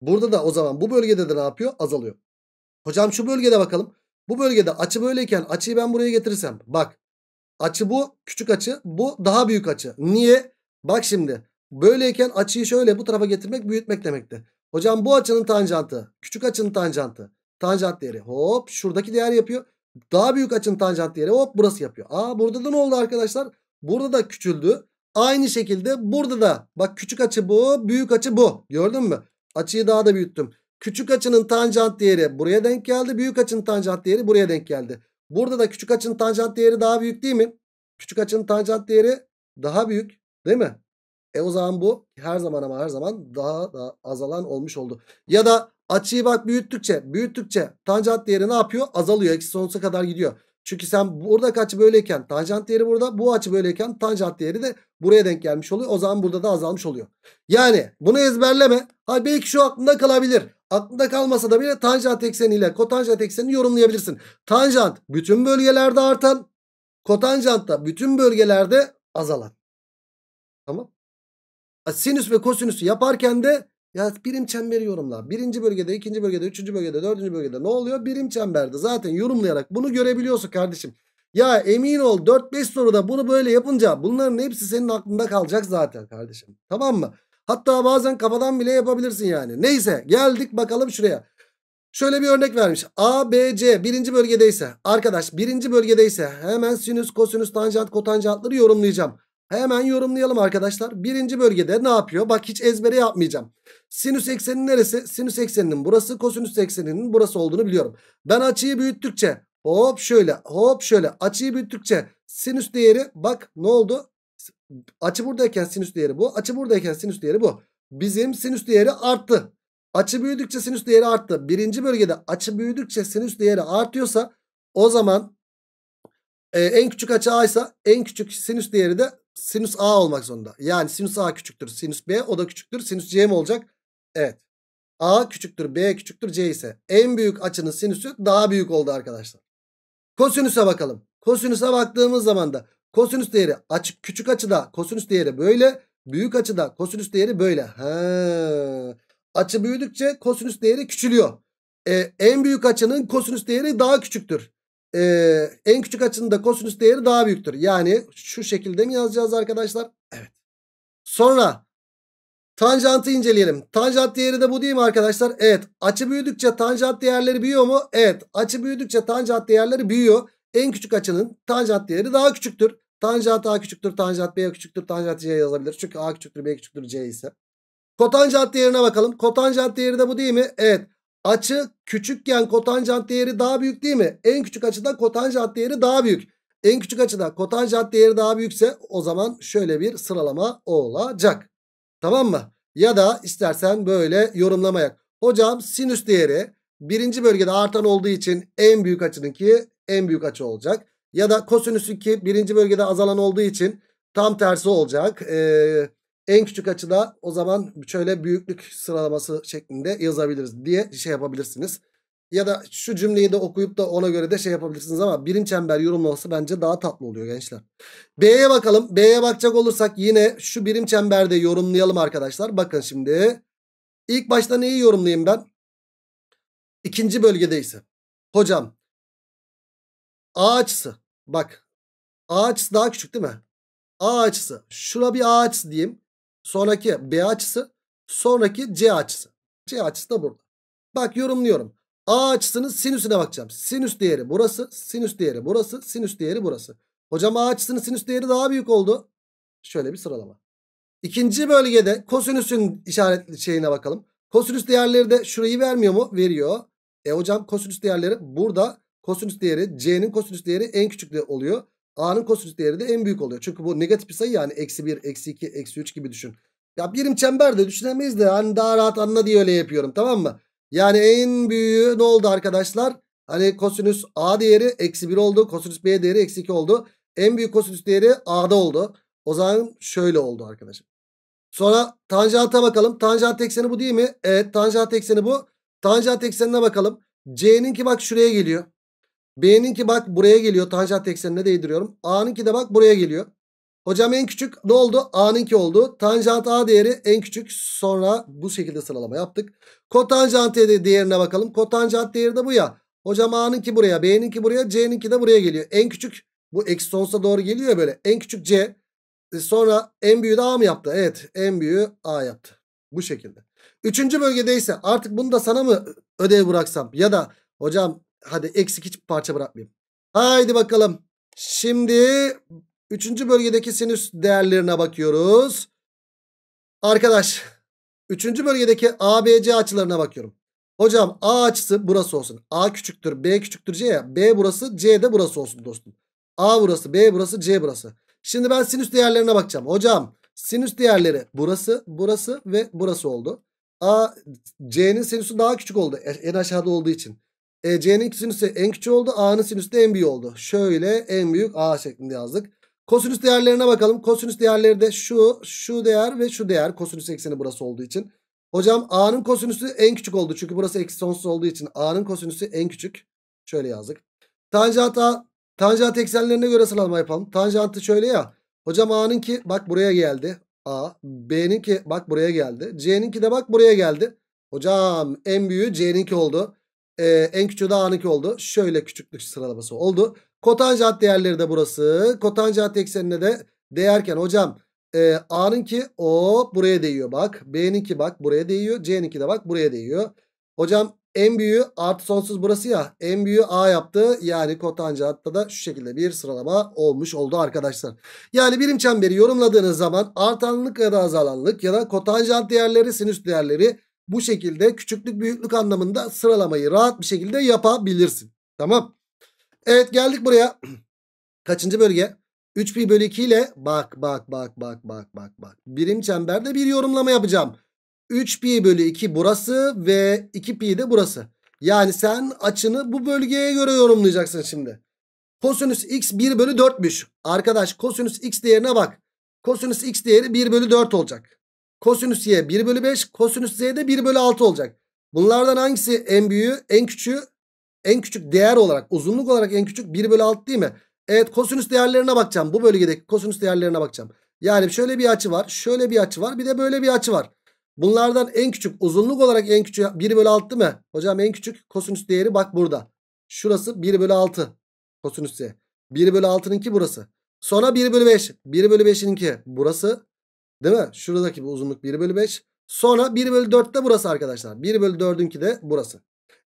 Burada da o zaman bu bölgede de ne yapıyor? Azalıyor. Hocam şu bölgede bakalım. Bu bölgede açı böyleyken açıyı ben buraya getirirsem. Bak açı bu küçük açı bu daha büyük açı. Niye? Bak şimdi böyleyken açıyı şöyle bu tarafa getirmek büyütmek demekti. Hocam bu açının tanjantı. Küçük açının tanjantı. Tanjant değeri hop şuradaki değer yapıyor. Daha büyük açının tanjant değeri hop burası yapıyor. Aa burada da ne oldu arkadaşlar? Burada da küçüldü. Aynı şekilde burada da bak küçük açı bu büyük açı bu. Gördün mü? Açıyı daha da büyüttüm. Küçük açının tanjant değeri buraya denk geldi. Büyük açının tanjant değeri buraya denk geldi. Burada da küçük açının tanjant değeri daha büyük değil mi? Küçük açının tanjant değeri daha büyük değil mi? E o zaman bu her zaman ama her zaman daha da azalan olmuş oldu. Ya da açıyı bak büyüttükçe büyüttükçe tanjant değeri ne yapıyor? Azalıyor. Eksi sonsuza kadar gidiyor. Çünkü sen burada açı böyleyken tanjant değeri burada. Bu açı böyleyken tanjant değeri de buraya denk gelmiş oluyor. O zaman burada da azalmış oluyor. Yani bunu ezberleme. Ha belki şu aklında kalabilir. Aklında kalmasa da bile tanjant ekseniyle kotanjant eksenini yorumlayabilirsin. Tanjant bütün bölgelerde artan. Kotanjant da bütün bölgelerde azalan. Tamam. Sinüs ve kosinüsü yaparken de ya birim çemberi yorumla. Birinci bölgede, ikinci bölgede, üçüncü bölgede, dördüncü bölgede ne oluyor? Birim çemberde zaten yorumlayarak bunu görebiliyorsun kardeşim. Ya emin ol 4-5 soruda bunu böyle yapınca bunların hepsi senin aklında kalacak zaten kardeşim. Tamam mı? Hatta bazen kafadan bile yapabilirsin yani. Neyse geldik bakalım şuraya. Şöyle bir örnek vermiş. A, B, C birinci bölgedeyse arkadaş birinci bölgedeyse hemen sinüs, kosinüs, tanjant, kotanjantları yorumlayacağım. Hemen yorumlayalım arkadaşlar. Birinci bölgede ne yapıyor? Bak hiç ezbere yapmayacağım. Sinüs ekseni neresi? Sinüs ekseninin burası. Kosinüs ekseninin burası olduğunu biliyorum. Ben açıyı büyüttükçe hop şöyle hop şöyle açıyı büyüttükçe sinüs değeri bak ne oldu? Açı buradayken sinüs değeri bu. Açı buradayken sinüs değeri bu. Bizim sinüs değeri arttı. Açı büyüdükçe sinüs değeri arttı. Birinci bölgede açı büyüdükçe sinüs değeri artıyorsa o zaman e, en küçük açı A ise en küçük sinüs değeri de sinüs A olmak zorunda. Yani sinüs A küçüktür sinüs B o da küçüktür sinüs C mi olacak? Evet. A küçüktür B küçüktür C ise en büyük açının sinüsü daha büyük oldu arkadaşlar. Kosinüse bakalım. Kosinüse baktığımız zaman da kosinüs değeri açık küçük açıda kosinüs değeri böyle büyük açıda kosinüs değeri böyle. Ha. Açı büyüdükçe kosinüs değeri küçülüyor. E, en büyük açının kosinüs değeri daha küçüktür e, en küçük açının da kosinüs değeri daha büyüktür. Yani şu şekilde mi yazacağız arkadaşlar? Evet. Sonra tanjantı inceleyelim. Tanjant değeri de bu değil mi arkadaşlar? Evet. Açı büyüdükçe tanjant değerleri büyüyor mu? Evet. Açı büyüdükçe tanjant değerleri büyüyor. En küçük açının tanjant değeri daha küçüktür. Tanjant A küçüktür, tanjant B küçüktür, tanjant C yazabilir. Çünkü A küçüktür, B küçüktür, C ise. Kotanjant değerine bakalım. Kotanjant değeri de bu değil mi? Evet. Açı küçükken kotanjant değeri daha büyük değil mi? En küçük açıda kotanjant değeri daha büyük. En küçük açıda kotanjant değeri daha büyükse o zaman şöyle bir sıralama olacak. Tamam mı? Ya da istersen böyle yorumlamayak. Hocam sinüs değeri birinci bölgede artan olduğu için en büyük açının ki en büyük açı olacak. Ya da kosinüsü ki birinci bölgede azalan olduğu için tam tersi olacak. Ee, en küçük açıda o zaman şöyle büyüklük sıralaması şeklinde yazabiliriz diye şey yapabilirsiniz. Ya da şu cümleyi de okuyup da ona göre de şey yapabilirsiniz ama birim çember yorumlaması bence daha tatlı oluyor gençler. B'ye bakalım. B'ye bakacak olursak yine şu birim çemberde yorumlayalım arkadaşlar. Bakın şimdi. ilk başta neyi yorumlayayım ben? İkinci bölgedeyse. Hocam. A açısı. Bak. A açısı daha küçük değil mi? A açısı. Şuna bir A açısı diyeyim. Sonraki B açısı. Sonraki C açısı. C açısı da burada. Bak yorumluyorum. A açısının sinüsüne bakacağım. Sinüs değeri burası. Sinüs değeri burası. Sinüs değeri burası. Hocam A açısının sinüs değeri daha büyük oldu. Şöyle bir sıralama. İkinci bölgede kosinüsün işaretli şeyine bakalım. Kosinüs değerleri de şurayı vermiyor mu? Veriyor. E hocam kosinüs değerleri burada. Kosinüs değeri C'nin kosinüs değeri en küçük de oluyor. A'nın kosinüs değeri de en büyük oluyor. Çünkü bu negatif bir sayı yani eksi 1, eksi 2, eksi 3 gibi düşün. Ya birim çember de düşünemeyiz de hani daha rahat anla diye öyle yapıyorum tamam mı? Yani en büyüğü ne oldu arkadaşlar? Hani kosinüs A değeri eksi 1 oldu. Kosinüs B değeri eksi 2 oldu. En büyük kosinüs değeri A'da oldu. O zaman şöyle oldu arkadaşlar. Sonra tanjanta bakalım. Tanjant ekseni bu değil mi? Evet tanjant ekseni bu. Tanjant eksenine bakalım. C'ninki bak şuraya geliyor. B'nin ki bak buraya geliyor. Tanjant eksenine değdiriyorum. ki de bak buraya geliyor. Hocam en küçük ne oldu? A'nın ki oldu. Tanjant A değeri en küçük. Sonra bu şekilde sıralama yaptık. Kotanjant e değerine bakalım. Kotanjant değeri de bu ya. Hocam A'nın ki buraya, B'nin ki buraya, C'nin ki de buraya geliyor. En küçük bu eksi sonsa doğru geliyor böyle. En küçük C. E, sonra en büyüğü de A mı yaptı? Evet en büyüğü A yaptı. Bu şekilde. Üçüncü bölgedeyse artık bunu da sana mı ödev bıraksam? Ya da hocam Hadi eksik hiçbir parça bırakmayayım. Haydi bakalım. Şimdi 3. bölgedeki sinüs değerlerine bakıyoruz. Arkadaş 3. bölgedeki ABC açılarına bakıyorum. Hocam A açısı burası olsun. A küçüktür B küçüktür C ya. B burası C de burası olsun dostum. A burası B burası C burası. Şimdi ben sinüs değerlerine bakacağım. Hocam sinüs değerleri burası burası ve burası oldu. A C'nin sinüsü daha küçük oldu en aşağıda olduğu için. E, C'nin sinüsü en küçük oldu. A'nın sinüsü de en büyük oldu. Şöyle en büyük A şeklinde yazdık. Kosinüs değerlerine bakalım. Kosinüs değerleri de şu, şu değer ve şu değer. Kosinüs ekseni burası olduğu için. Hocam A'nın kosinüsü en küçük oldu. Çünkü burası eksi sonsuz olduğu için A'nın kosinüsü en küçük. Şöyle yazdık. Tanjant A, tanjant eksenlerine göre sıralama yapalım. Tanjantı şöyle ya. Hocam A'nın ki bak buraya geldi. A. B'nin ki bak buraya geldi. C'nin ki de bak buraya geldi. Hocam en büyüğü C'ninki oldu e, en küçüğü de A'nınki oldu. Şöyle küçüklük sıralaması oldu. Kotanjant değerleri de burası. Kotanjant eksenine de değerken hocam e, A'nınki o buraya değiyor bak. B'ninki bak buraya değiyor. C'ninki de bak buraya değiyor. Hocam en büyüğü artı sonsuz burası ya. En büyüğü A yaptı. Yani kotanjantta da şu şekilde bir sıralama olmuş oldu arkadaşlar. Yani birim çemberi yorumladığınız zaman artanlık ya da azalanlık ya da kotanjant değerleri sinüs değerleri bu şekilde küçüklük büyüklük anlamında sıralamayı rahat bir şekilde yapabilirsin. Tamam. Evet geldik buraya. Kaçıncı bölge? 3pi bölü 2 ile bak bak bak bak bak bak bak. Birim çemberde bir yorumlama yapacağım. 3pi bölü 2 burası ve 2pi de burası. Yani sen açını bu bölgeye göre yorumlayacaksın şimdi. Kosinüs x 1 bölü 4'müş. Arkadaş kosinüs x değerine bak. Kosinüs x değeri 1 bölü 4 olacak. Kosinüs y 1 bölü 5. Kosinüs z de 1 bölü 6 olacak. Bunlardan hangisi en büyüğü? En küçüğü en küçük değer olarak uzunluk olarak en küçük 1 bölü 6 değil mi? Evet kosinüs değerlerine bakacağım. Bu bölgedeki kosinüs değerlerine bakacağım. Yani şöyle bir açı var. Şöyle bir açı var. Bir de böyle bir açı var. Bunlardan en küçük uzunluk olarak en küçük 1 bölü 6 değil mi? Hocam en küçük kosinüs değeri bak burada. Şurası 1 bölü 6 kosinüs z. 1 bölü 6'nınki burası. Sonra 1 bölü 5. 1 bölü 5'ininki burası. Değil mi? Şuradaki bu uzunluk 1 bölü 5. Sonra 1 bölü 4 de burası arkadaşlar. 1 bölü 4'ünki de burası.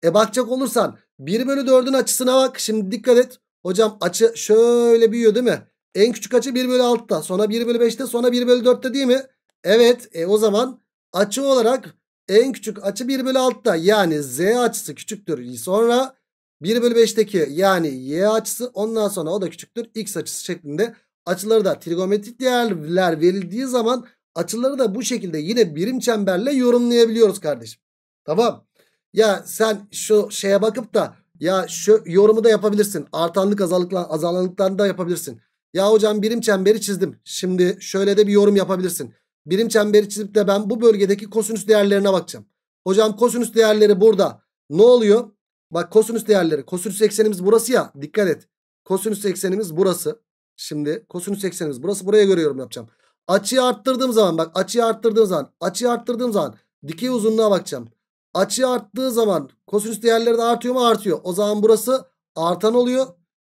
E bakacak olursan 1 bölü 4'ün açısına bak. Şimdi dikkat et. Hocam açı şöyle büyüyor değil mi? En küçük açı 1 bölü 6'da. Sonra 1 bölü 5'te. Sonra 1 bölü 4'te değil mi? Evet. E o zaman açı olarak en küçük açı 1 bölü 6'da. Yani z açısı küçüktür. Sonra 1 bölü 5'teki yani y açısı. Ondan sonra o da küçüktür. x açısı şeklinde Açıları da trigonometrik değerler verildiği zaman açıları da bu şekilde yine birim çemberle yorumlayabiliyoruz kardeşim. Tamam. Ya sen şu şeye bakıp da ya şu yorumu da yapabilirsin. Artanlık azalıkla, azalanlıklarını da yapabilirsin. Ya hocam birim çemberi çizdim. Şimdi şöyle de bir yorum yapabilirsin. Birim çemberi çizip de ben bu bölgedeki kosinüs değerlerine bakacağım. Hocam kosinüs değerleri burada. Ne oluyor? Bak kosinüs değerleri. Kosinüs eksenimiz burası ya. Dikkat et. Kosinüs eksenimiz burası. Şimdi kosinüs eksenimiz. Burası buraya göre yorum yapacağım. Açıyı arttırdığım zaman bak açıyı arttırdığım zaman açıyı arttırdığım zaman dikey uzunluğa bakacağım. Açıyı arttığı zaman kosinüs değerleri de artıyor mu? Artıyor. O zaman burası artan oluyor.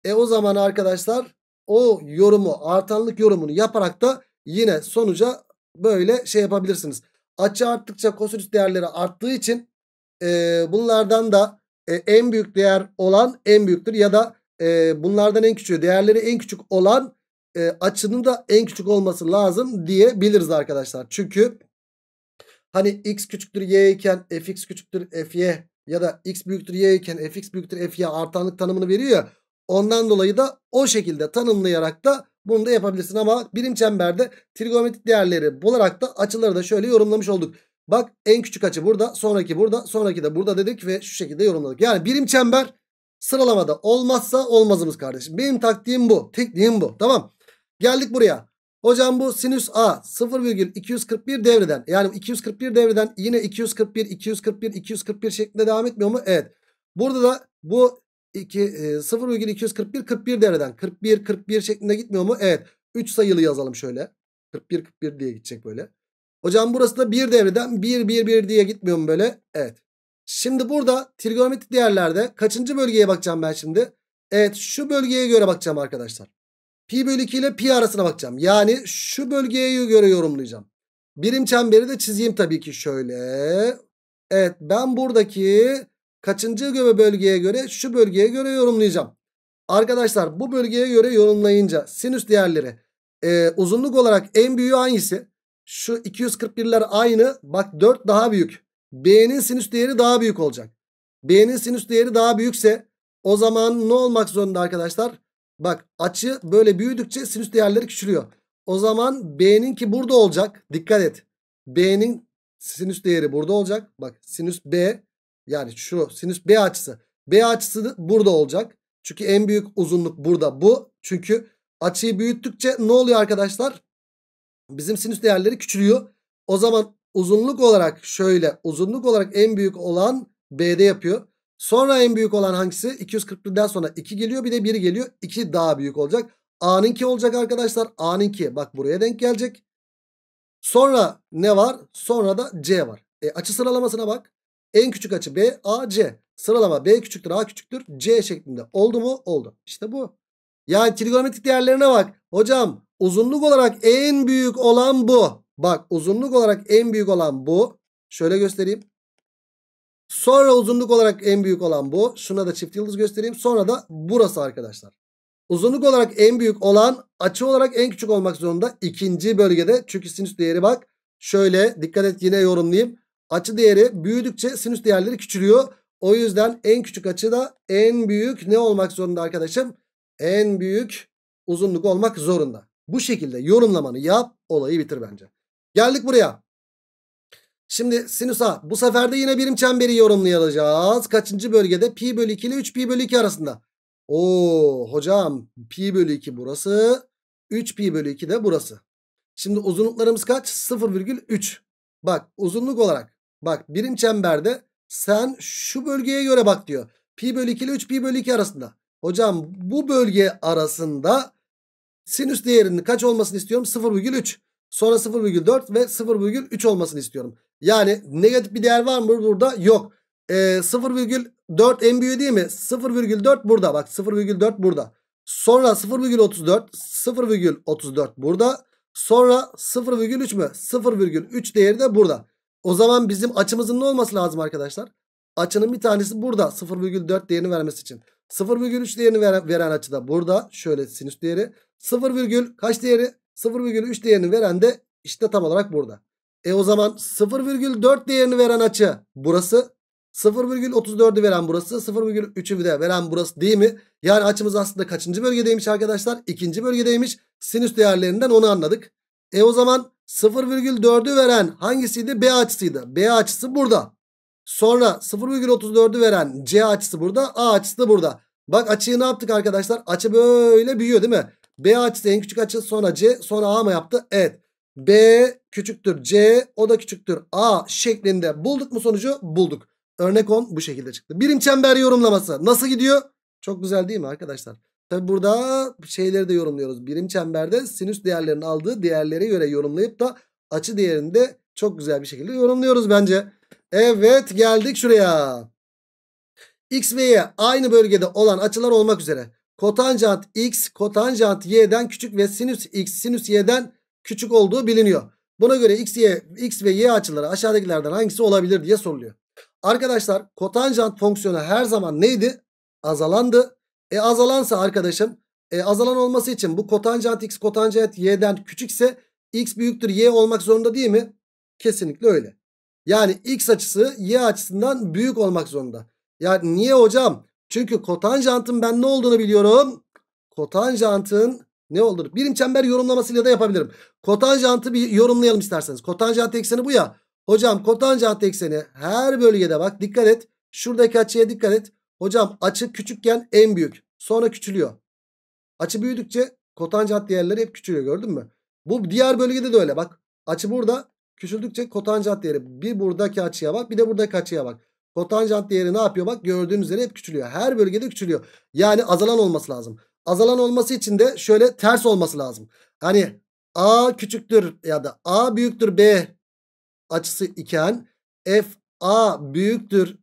E o zaman arkadaşlar o yorumu artanlık yorumunu yaparak da yine sonuca böyle şey yapabilirsiniz. Açı arttıkça kosinüs değerleri arttığı için e, bunlardan da e, en büyük değer olan en büyüktür ya da e, bunlardan en küçüğü değerleri en küçük olan e, açının da en küçük olması lazım diyebiliriz arkadaşlar. Çünkü hani x küçüktür y iken fx küçüktür fy ya da x büyüktür y iken fx büyüktür fy artanlık tanımını veriyor ya. Ondan dolayı da o şekilde tanımlayarak da bunu da yapabilirsin ama birim çemberde trigonometrik değerleri bularak da açıları da şöyle yorumlamış olduk. Bak en küçük açı burada, sonraki burada, sonraki de burada dedik ve şu şekilde yorumladık. Yani birim çember Sıralamada olmazsa olmazımız kardeşim. Benim taktiğim bu. Tekniğim bu. Tamam. Geldik buraya. Hocam bu sinüs A 0,241 devreden yani 241 devreden yine 241 241 241 şeklinde devam etmiyor mu? Evet. Burada da bu 0,241 41 e, devreden 41 41 şeklinde gitmiyor mu? Evet. 3 sayılı yazalım şöyle. 41 41 diye gidecek böyle. Hocam burası da 1 devreden 1 1 1 diye gitmiyor mu böyle? Evet. Şimdi burada trigonometrik değerlerde kaçıncı bölgeye bakacağım ben şimdi? Evet şu bölgeye göre bakacağım arkadaşlar. Pi bölü 2 ile pi arasına bakacağım. Yani şu bölgeye göre yorumlayacağım. Birim çemberi de çizeyim tabii ki şöyle. Evet ben buradaki kaçıncı göbe bölgeye göre şu bölgeye göre yorumlayacağım. Arkadaşlar bu bölgeye göre yorumlayınca sinüs değerleri e, uzunluk olarak en büyüğü hangisi? Şu 241'ler aynı bak 4 daha büyük. B'nin sinüs değeri daha büyük olacak. B'nin sinüs değeri daha büyükse o zaman ne olmak zorunda arkadaşlar? Bak açı böyle büyüdükçe sinüs değerleri küçülüyor. O zaman B'nin ki burada olacak. Dikkat et. B'nin sinüs değeri burada olacak. Bak sinüs B yani şu sinüs B açısı. B açısı burada olacak. Çünkü en büyük uzunluk burada bu. Çünkü açıyı büyüttükçe ne oluyor arkadaşlar? Bizim sinüs değerleri küçülüyor. O zaman Uzunluk olarak şöyle uzunluk olarak en büyük olan B'de yapıyor. Sonra en büyük olan hangisi? 241'den sonra 2 geliyor bir de 1 geliyor. 2 daha büyük olacak. A'nınki olacak arkadaşlar. A'nınki bak buraya denk gelecek. Sonra ne var? Sonra da C var. E, açı sıralamasına bak. En küçük açı B, A, C. Sıralama B küçüktür, A küçüktür, C şeklinde. Oldu mu? Oldu. İşte bu. Yani trigonometrik değerlerine bak. Hocam uzunluk olarak en büyük olan bu. Bak uzunluk olarak en büyük olan bu. Şöyle göstereyim. Sonra uzunluk olarak en büyük olan bu. Şuna da çift yıldız göstereyim. Sonra da burası arkadaşlar. Uzunluk olarak en büyük olan açı olarak en küçük olmak zorunda. ikinci bölgede çünkü sinüs değeri bak. Şöyle dikkat et yine yorumlayayım. Açı değeri büyüdükçe sinüs değerleri küçülüyor. O yüzden en küçük açı da en büyük ne olmak zorunda arkadaşım? En büyük uzunluk olmak zorunda. Bu şekilde yorumlamanı yap olayı bitir bence. Geldik buraya. Şimdi sinüs A. Bu sefer de yine birim çemberi yorumlayacağız. Kaçıncı bölgede? Pi bölü 2 ile 3 pi bölü 2 arasında. Oo hocam pi bölü 2 burası. 3 pi bölü 2 de burası. Şimdi uzunluklarımız kaç? 0,3. Bak uzunluk olarak. Bak birim çemberde sen şu bölgeye göre bak diyor. Pi bölü 2 ile 3 pi bölü 2 arasında. Hocam bu bölge arasında sinüs değerinin kaç olmasını istiyorum? 0,3. Sonra 0,4 ve 0,3 olmasını istiyorum. Yani negatif bir değer var mı burada? Yok. E, 0,4 en büyüğü değil mi? 0,4 burada. Bak 0,4 burada. Sonra 0,34 0,34 burada. Sonra 0,3 mü? 0,3 değeri de burada. O zaman bizim açımızın ne olması lazım arkadaşlar? Açının bir tanesi burada 0,4 değerini vermesi için. 0,3 değerini veren, açı da burada. Şöyle sinüs değeri. 0, kaç değeri? 0,3 değerini veren de işte tam olarak burada. E o zaman 0,4 değerini veren açı burası. 0,34'ü veren burası. 0,3'ü de veren burası değil mi? Yani açımız aslında kaçıncı bölgedeymiş arkadaşlar? İkinci bölgedeymiş. Sinüs değerlerinden onu anladık. E o zaman 0,4'ü veren hangisiydi? B açısıydı. B açısı burada. Sonra 0,34'ü veren C açısı burada. A açısı da burada. Bak açıyı ne yaptık arkadaşlar? Açı böyle büyüyor değil mi? B açısı en küçük açı sonra C sonra A mı yaptı? Evet. B küçüktür C o da küçüktür A şeklinde bulduk mu sonucu? Bulduk. Örnek 10 bu şekilde çıktı. Birim çember yorumlaması nasıl gidiyor? Çok güzel değil mi arkadaşlar? Tabi burada şeyleri de yorumluyoruz. Birim çemberde sinüs değerlerini aldığı değerlere göre yorumlayıp da açı değerini de çok güzel bir şekilde yorumluyoruz bence. Evet geldik şuraya. X ve Y aynı bölgede olan açılar olmak üzere kotanjant x kotanjant y'den küçük ve sinüs x sinüs y'den küçük olduğu biliniyor. Buna göre x, y, x ve y açıları aşağıdakilerden hangisi olabilir diye soruluyor. Arkadaşlar kotanjant fonksiyonu her zaman neydi? Azalandı. E azalansa arkadaşım e, azalan olması için bu kotanjant x kotanjant y'den küçükse x büyüktür y olmak zorunda değil mi? Kesinlikle öyle. Yani x açısı y açısından büyük olmak zorunda. Yani niye hocam çünkü kotanjantın ben ne olduğunu biliyorum. Kotanjantın ne olur? birim çember yorumlamasıyla da yapabilirim. Kotanjantı bir yorumlayalım isterseniz. Kotanjant ekseni bu ya. Hocam kotanjant ekseni her bölgede bak dikkat et. Şuradaki açıya dikkat et. Hocam açı küçükken en büyük. Sonra küçülüyor. Açı büyüdükçe kotanjant değerleri hep küçülüyor gördün mü? Bu diğer bölgede de öyle bak. Açı burada küçüldükçe kotanjant değeri. Bir buradaki açıya bak bir de buradaki açıya bak. Kotanjant değeri ne yapıyor? Bak gördüğünüz üzere hep küçülüyor. Her bölgede küçülüyor. Yani azalan olması lazım. Azalan olması için de şöyle ters olması lazım. Hani A küçüktür ya da A büyüktür B açısı iken F A büyüktür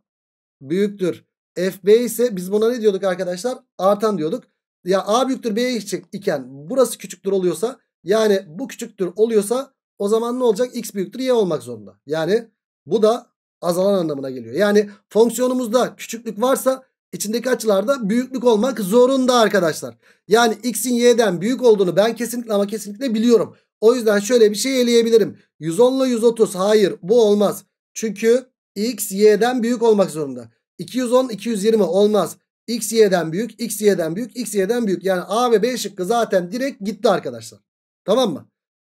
büyüktür F B ise biz buna ne diyorduk arkadaşlar? Artan diyorduk. Ya A büyüktür B iken burası küçüktür oluyorsa yani bu küçüktür oluyorsa o zaman ne olacak? X büyüktür Y olmak zorunda. Yani bu da azalan anlamına geliyor. Yani fonksiyonumuzda küçüklük varsa içindeki açılarda büyüklük olmak zorunda arkadaşlar. Yani x'in y'den büyük olduğunu ben kesinlikle ama kesinlikle biliyorum. O yüzden şöyle bir şey eleyebilirim. 110 ile 130 hayır bu olmaz. Çünkü x y'den büyük olmak zorunda. 210 220 olmaz. X y'den büyük, X y'den büyük, X y'den büyük. Yani A ve B şıkkı zaten direkt gitti arkadaşlar. Tamam mı?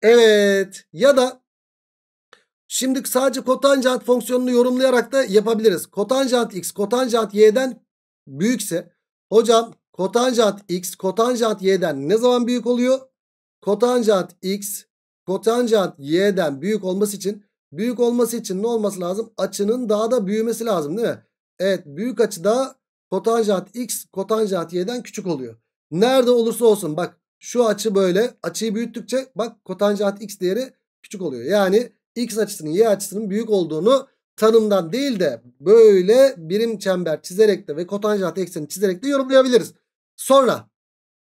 Evet ya da Şimdi sadece kotanjant fonksiyonunu yorumlayarak da yapabiliriz. Kotanjant x kotanjant y'den büyükse hocam kotanjant x kotanjant y'den ne zaman büyük oluyor? Kotanjant x kotanjant y'den büyük olması için büyük olması için ne olması lazım? Açının daha da büyümesi lazım değil mi? Evet büyük açıda kotanjant x kotanjant y'den küçük oluyor. Nerede olursa olsun bak şu açı böyle açıyı büyüttükçe bak kotanjant x değeri küçük oluyor. Yani x açısının y açısının büyük olduğunu tanımdan değil de böyle birim çember çizerek de ve kotanjant ekseni çizerek de yorumlayabiliriz. Sonra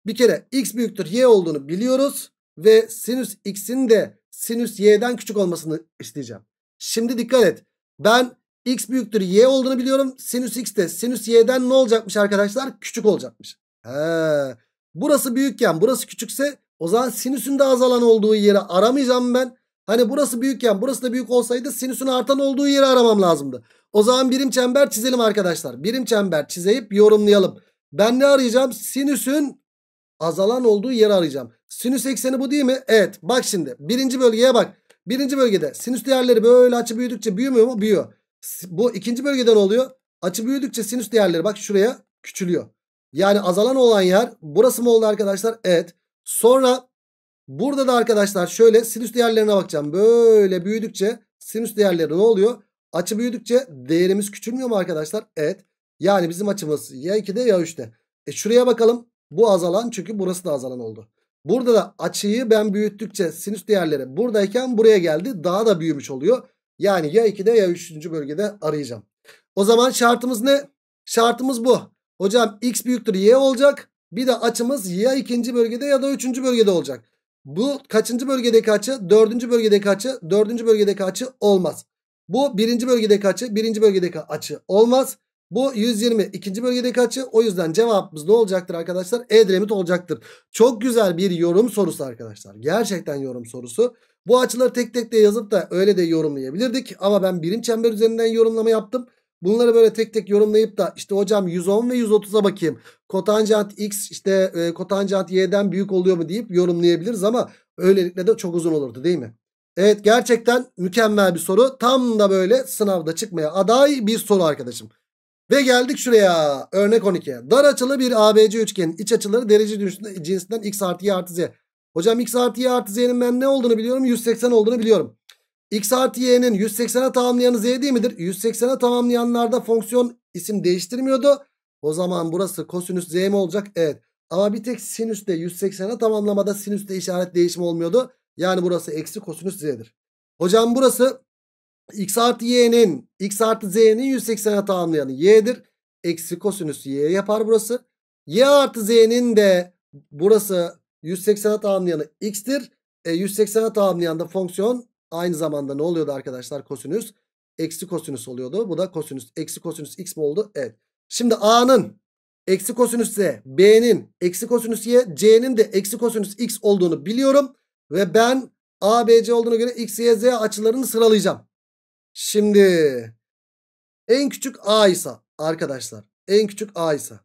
bir kere x büyüktür y olduğunu biliyoruz ve sinüs x'in de sinüs y'den küçük olmasını isteyeceğim. Şimdi dikkat et. Ben x büyüktür y olduğunu biliyorum. Sinüs x de sinüs y'den ne olacakmış arkadaşlar? Küçük olacakmış. He. Burası büyükken burası küçükse o zaman sinüsün de azalan olduğu yeri aramayacağım ben. Hani burası büyükken burası da büyük olsaydı sinüsün artan olduğu yeri aramam lazımdı. O zaman birim çember çizelim arkadaşlar. Birim çember çizeyip yorumlayalım. Ben ne arayacağım? Sinüsün azalan olduğu yeri arayacağım. Sinüs ekseni bu değil mi? Evet. Bak şimdi birinci bölgeye bak. Birinci bölgede sinüs değerleri böyle açı büyüdükçe büyümüyor mu? Büyüyor. Bu ikinci bölgeden oluyor? Açı büyüdükçe sinüs değerleri bak şuraya küçülüyor. Yani azalan olan yer burası mı oldu arkadaşlar? Evet. Sonra Burada da arkadaşlar şöyle sinüs değerlerine bakacağım. Böyle büyüdükçe sinüs değerleri ne oluyor? Açı büyüdükçe değerimiz küçülmüyor mu arkadaşlar? Evet. Yani bizim açımız ya 2'de ya 3'te. E şuraya bakalım. Bu azalan çünkü burası da azalan oldu. Burada da açıyı ben büyüttükçe sinüs değerleri buradayken buraya geldi. Daha da büyümüş oluyor. Yani ya 2'de ya 3. bölgede arayacağım. O zaman şartımız ne? Şartımız bu. Hocam x büyüktür y olacak. Bir de açımız ya 2. bölgede ya da 3. bölgede olacak. Bu kaçıncı bölgedeki açı? Dördüncü bölgedeki açı. Dördüncü bölgedeki açı olmaz. Bu birinci bölgedeki açı. Birinci bölgedeki açı olmaz. Bu 120 ikinci bölgedeki açı. O yüzden cevabımız ne olacaktır arkadaşlar? Edremit olacaktır. Çok güzel bir yorum sorusu arkadaşlar. Gerçekten yorum sorusu. Bu açıları tek tek de yazıp da öyle de yorumlayabilirdik. Ama ben birim çember üzerinden yorumlama yaptım. Bunları böyle tek tek yorumlayıp da işte hocam 110 ve 130'a bakayım. Kotanjant x işte e, kotanjant y'den büyük oluyor mu deyip yorumlayabiliriz ama öylelikle de çok uzun olurdu değil mi? Evet gerçekten mükemmel bir soru. Tam da böyle sınavda çıkmaya aday bir soru arkadaşım. Ve geldik şuraya örnek 12'ye. Dar açılı bir ABC üçgenin iç açıları derece cinsinden x artı y artı z. Hocam x artı y artı z'nin ben ne olduğunu biliyorum 180 olduğunu biliyorum. X artı y'nin 180'e tamamlayanı z değil midir? 180'e tamamlayanlarda fonksiyon isim değiştirmiyordu. O zaman burası kosinüs z mi olacak? Evet. Ama bir tek sinüste 180'e tamamlamada sinüste işaret değişimi olmuyordu. Yani burası eksi kosinüs z'dir. Hocam burası x artı y'nin x artı z'nin 180'e tamamlayanı y'dir. Eksi kosinüs y yapar burası. y artı z'nin de burası 180'e tamamlayanı x'tir. E, 180'e tamamlayan da fonksiyon Aynı zamanda ne oluyordu arkadaşlar kosinüs? Eksi kosinüs oluyordu. Bu da kosinüs. Eksi kosinüs x mi oldu? Evet. Şimdi A'nın eksi kosinüs z, B'nin eksi kosinüs y, C'nin de eksi kosinüs x olduğunu biliyorum. Ve ben A, B, C olduğuna göre x, y, z açılarını sıralayacağım. Şimdi en küçük A ise arkadaşlar en küçük A ise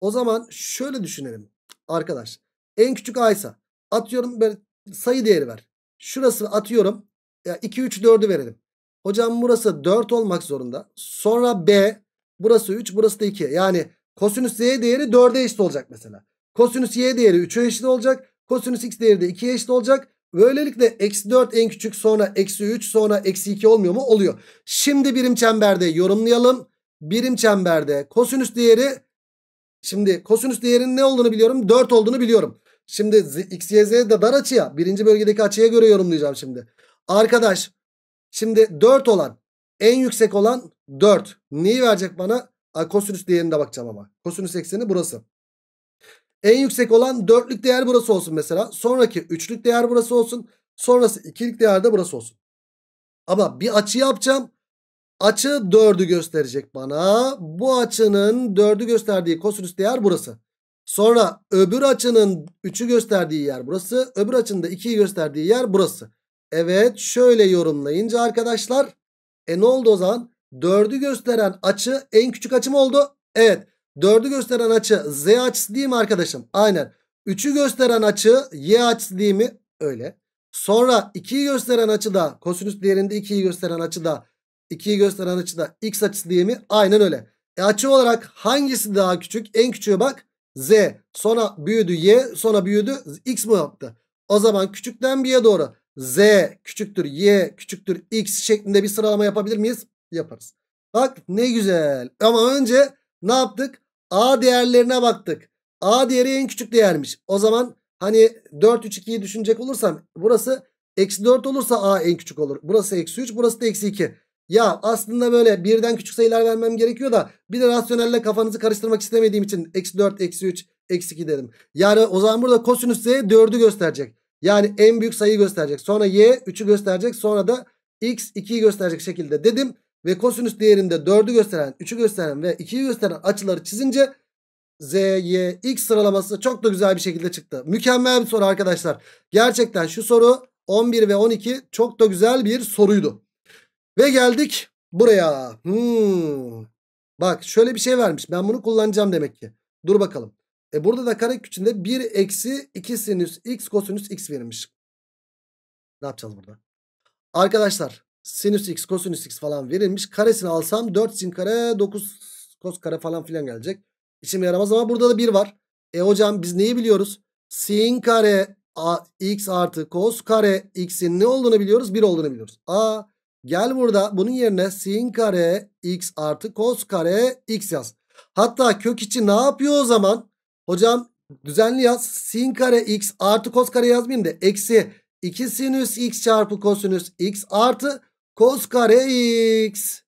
o zaman şöyle düşünelim arkadaş en küçük A ise atıyorum böyle sayı değeri ver Şurası atıyorum. ya 2, 3, 4'ü verelim. Hocam burası 4 olmak zorunda. Sonra B. Burası 3, burası da 2. Yani kosinüs y değeri 4'e eşit olacak mesela. Kosinüs y değeri 3'e eşit olacak. Kosinüs x değeri de 2'ye eşit olacak. Böylelikle eksi 4 en küçük sonra eksi 3 sonra eksi 2 olmuyor mu? Oluyor. Şimdi birim çemberde yorumlayalım. Birim çemberde kosinüs değeri şimdi kosinüs değerinin ne olduğunu biliyorum 4 olduğunu biliyorum. Şimdi x, y, z de dar açıya. Birinci bölgedeki açıya göre yorumlayacağım şimdi. Arkadaş şimdi 4 olan en yüksek olan 4. Neyi verecek bana? A, kosinüs değerine bakacağım ama. Kosinüs ekseni burası. En yüksek olan dörtlük değer burası olsun mesela. Sonraki üçlük değer burası olsun. Sonrası ikilik değer de burası olsun. Ama bir açı yapacağım. Açı 4'ü gösterecek bana. Bu açının 4'ü gösterdiği kosinüs değer burası. Sonra öbür açının 3'ü gösterdiği yer burası. Öbür açının da 2'yi gösterdiği yer burası. Evet şöyle yorumlayınca arkadaşlar. E ne oldu o zaman? 4'ü gösteren açı en küçük açı mı oldu? Evet. 4'ü gösteren açı Z açısı değil mi arkadaşım? Aynen. 3'ü gösteren açı Y açısı değil mi? Öyle. Sonra 2'yi gösteren açı da kosinüs değerinde 2'yi gösteren açı da 2'yi gösteren açı da X açısı değil mi? Aynen öyle. E açı olarak hangisi daha küçük? En küçüğe bak. Z. Sonra büyüdü Y. Sonra büyüdü X mi yaptı? O zaman küçükten bir'e doğru Z küçüktür Y küçüktür X şeklinde bir sıralama yapabilir miyiz? Yaparız. Bak ne güzel. Ama önce ne yaptık? A değerlerine baktık. A değeri en küçük değermiş. O zaman hani 4 3 2'yi düşünecek olursam burası eksi 4 olursa A en küçük olur. Burası eksi 3 burası da eksi 2. Ya aslında böyle birden küçük sayılar vermem gerekiyor da bir de rasyonelle kafanızı karıştırmak istemediğim için eksi 4, eksi 3, eksi 2 dedim. Yani o zaman burada kosinüs z 4'ü gösterecek. Yani en büyük sayıyı gösterecek. Sonra y 3'ü gösterecek. Sonra da x 2'yi gösterecek şekilde dedim. Ve kosinüs değerinde 4'ü gösteren, 3'ü gösteren ve 2'yi gösteren açıları çizince Z, Y, X sıralaması çok da güzel bir şekilde çıktı. Mükemmel bir soru arkadaşlar. Gerçekten şu soru 11 ve 12 çok da güzel bir soruydu. Ve geldik buraya. Hmm. Bak şöyle bir şey vermiş. Ben bunu kullanacağım demek ki. Dur bakalım. E burada da kare içinde 1 eksi 2 sinüs x kosinüs x verilmiş. Ne yapacağız burada? Arkadaşlar sinüs x kosinüs x falan verilmiş. Karesini alsam 4 sin kare 9 kos kare falan filan gelecek. İşime yaramaz ama burada da 1 var. E hocam biz neyi biliyoruz? Sin kare a, x artı kos kare x'in ne olduğunu biliyoruz? 1 olduğunu biliyoruz. A Gel burada bunun yerine sin kare x artı kos kare x yaz. Hatta kök içi ne yapıyor o zaman? Hocam düzenli yaz. Sin kare x artı kos kare yazmayayım da eksi 2 sinüs x çarpı kosinüs x artı kos kare x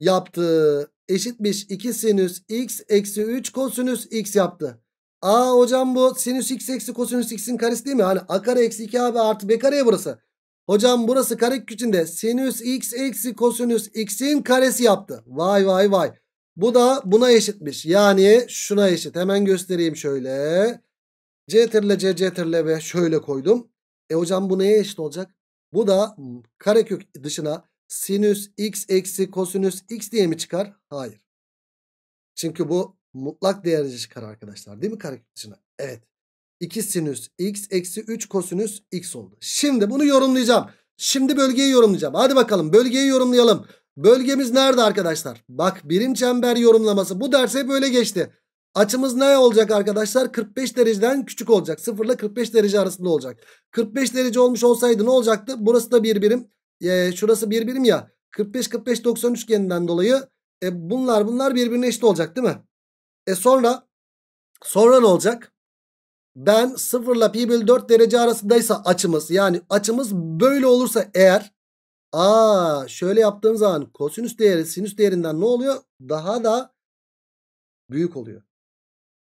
yaptı. Eşitmiş 2 sinüs x eksi 3 kosinüs x yaptı. Aa hocam bu sinüs x eksi kosinüs x'in karesi değil mi? Hani a kare eksi 2 abi artı b kareye burası. Hocam burası karek içinde sinüs x eksi kosinüs x'in karesi yaptı. Vay vay vay. Bu da buna eşitmiş. Yani şuna eşit. Hemen göstereyim şöyle. Ctrl C Ctrl ve şöyle koydum. E hocam bu neye eşit olacak? Bu da karekök dışına sinüs x eksi kosinüs x diye mi çıkar? Hayır. Çünkü bu mutlak değerci çıkar arkadaşlar değil mi karekök dışına? Evet. 2 sinüs x eksi 3 kosinüs x oldu. Şimdi bunu yorumlayacağım. Şimdi bölgeyi yorumlayacağım. Hadi bakalım bölgeyi yorumlayalım. Bölgemiz nerede arkadaşlar? Bak birim çember yorumlaması bu derse böyle geçti. Açımız ne olacak arkadaşlar? 45 dereceden küçük olacak. 0 ile 45 derece arasında olacak. 45 derece olmuş olsaydı ne olacaktı? Burası da bir birim. Ee, şurası bir birim ya. 45-45-90 üçgeninden dolayı e, bunlar bunlar birbirine eşit olacak değil mi? E sonra sonra ne olacak? ben 0 ile pi bölü 4 derece arasındaysa açımız yani açımız böyle olursa eğer aa şöyle yaptığım zaman kosinüs değeri sinüs değerinden ne oluyor? Daha da büyük oluyor.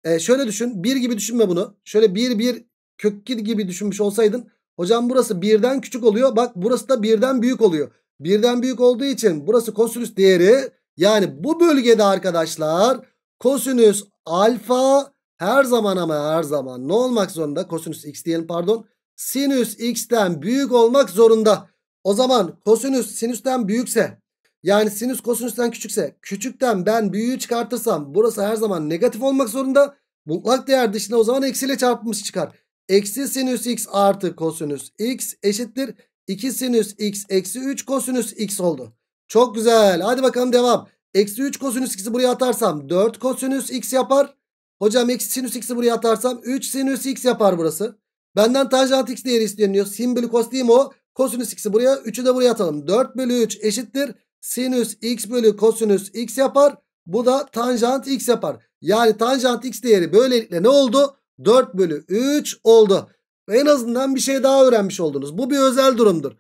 E şöyle düşün 1 gibi düşünme bunu. Şöyle 1 1 kök 2 gibi düşünmüş olsaydın hocam burası 1'den küçük oluyor. Bak burası da 1'den büyük oluyor. 1'den büyük olduğu için burası kosinüs değeri yani bu bölgede arkadaşlar kosinüs alfa her zaman ama her zaman ne olmak zorunda? Kosinüs x diyelim pardon. Sinüs x'ten büyük olmak zorunda. O zaman kosinüs sinüsten büyükse yani sinüs kosinüsten küçükse küçükten ben büyüğü çıkartırsam burası her zaman negatif olmak zorunda. Mutlak değer dışında o zaman eksiyle çarpmış çıkar. Eksi sinüs x artı kosinüs x eşittir. 2 sinüs x eksi 3 kosinüs x oldu. Çok güzel. Hadi bakalım devam. Eksi 3 kosinüs x'i buraya atarsam 4 kosinüs x yapar. Hocam x sinüs x'i buraya atarsam 3 sinüs x yapar burası. Benden tanjant x değeri isteniyor. Sin bölü cos değil mi o? Kosinüs x'i buraya 3'ü de buraya atalım. 4 bölü 3 eşittir. Sinüs x bölü kosinüs x yapar. Bu da tanjant x yapar. Yani tanjant x değeri böylelikle ne oldu? 4 bölü 3 oldu. En azından bir şey daha öğrenmiş oldunuz. Bu bir özel durumdur.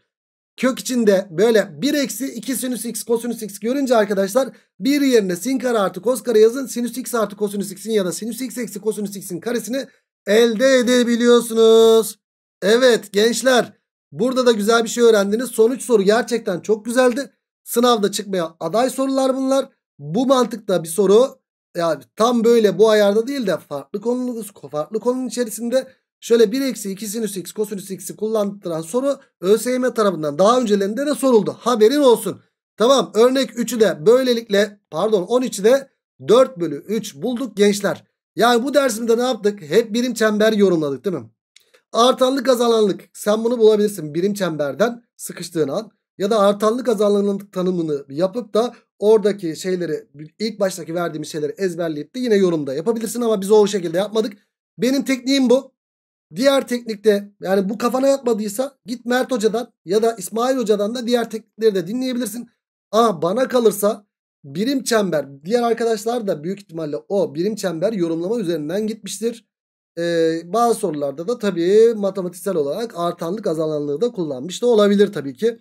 Kök içinde böyle 1 eksi 2 sinüs x kosinüs x görünce arkadaşlar bir yerine sin kare artı kos kare yazın. Sinüs x artı kosinüs x'in ya da sinüs x eksi kosinüs x'in karesini elde edebiliyorsunuz. Evet gençler burada da güzel bir şey öğrendiniz. Sonuç soru gerçekten çok güzeldi. Sınavda çıkmaya aday sorular bunlar. Bu mantıkta bir soru yani tam böyle bu ayarda değil de farklı konu farklı konunun içerisinde Şöyle 1 eksi 2 sinüs x kosinüs x'i kullandıran soru ÖSYM tarafından daha öncelerinde de soruldu. Haberin olsun. Tamam örnek 3'ü de böylelikle pardon 13'ü de 4 bölü 3 bulduk gençler. Yani bu dersimde ne yaptık? Hep birim çember yorumladık değil mi? Artanlık azalanlık sen bunu bulabilirsin birim çemberden sıkıştığın an. Ya da artanlık azalanlık tanımını yapıp da oradaki şeyleri ilk baştaki verdiğimiz şeyleri ezberleyip de yine yorumda yapabilirsin ama biz o şekilde yapmadık. Benim tekniğim bu. Diğer teknikte yani bu kafana yatmadıysa git Mert Hoca'dan ya da İsmail Hoca'dan da diğer teknikleri de dinleyebilirsin. Ama bana kalırsa birim çember diğer arkadaşlar da büyük ihtimalle o birim çember yorumlama üzerinden gitmiştir. Ee, bazı sorularda da tabii matematiksel olarak artanlık azalanlığı da kullanmış da olabilir tabii ki.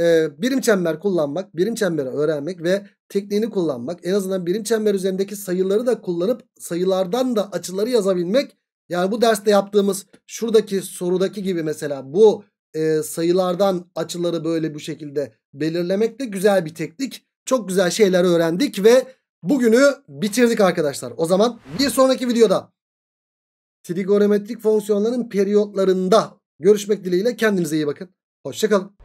Ee, birim çember kullanmak, birim çemberi öğrenmek ve tekniğini kullanmak en azından birim çember üzerindeki sayıları da kullanıp sayılardan da açıları yazabilmek yani bu derste yaptığımız şuradaki sorudaki gibi mesela bu e, sayılardan açıları böyle bu şekilde belirlemek de güzel bir teknik. Çok güzel şeyler öğrendik ve bugünü bitirdik arkadaşlar. O zaman bir sonraki videoda trigonometrik fonksiyonların periyotlarında görüşmek dileğiyle kendinize iyi bakın. Hoşçakalın.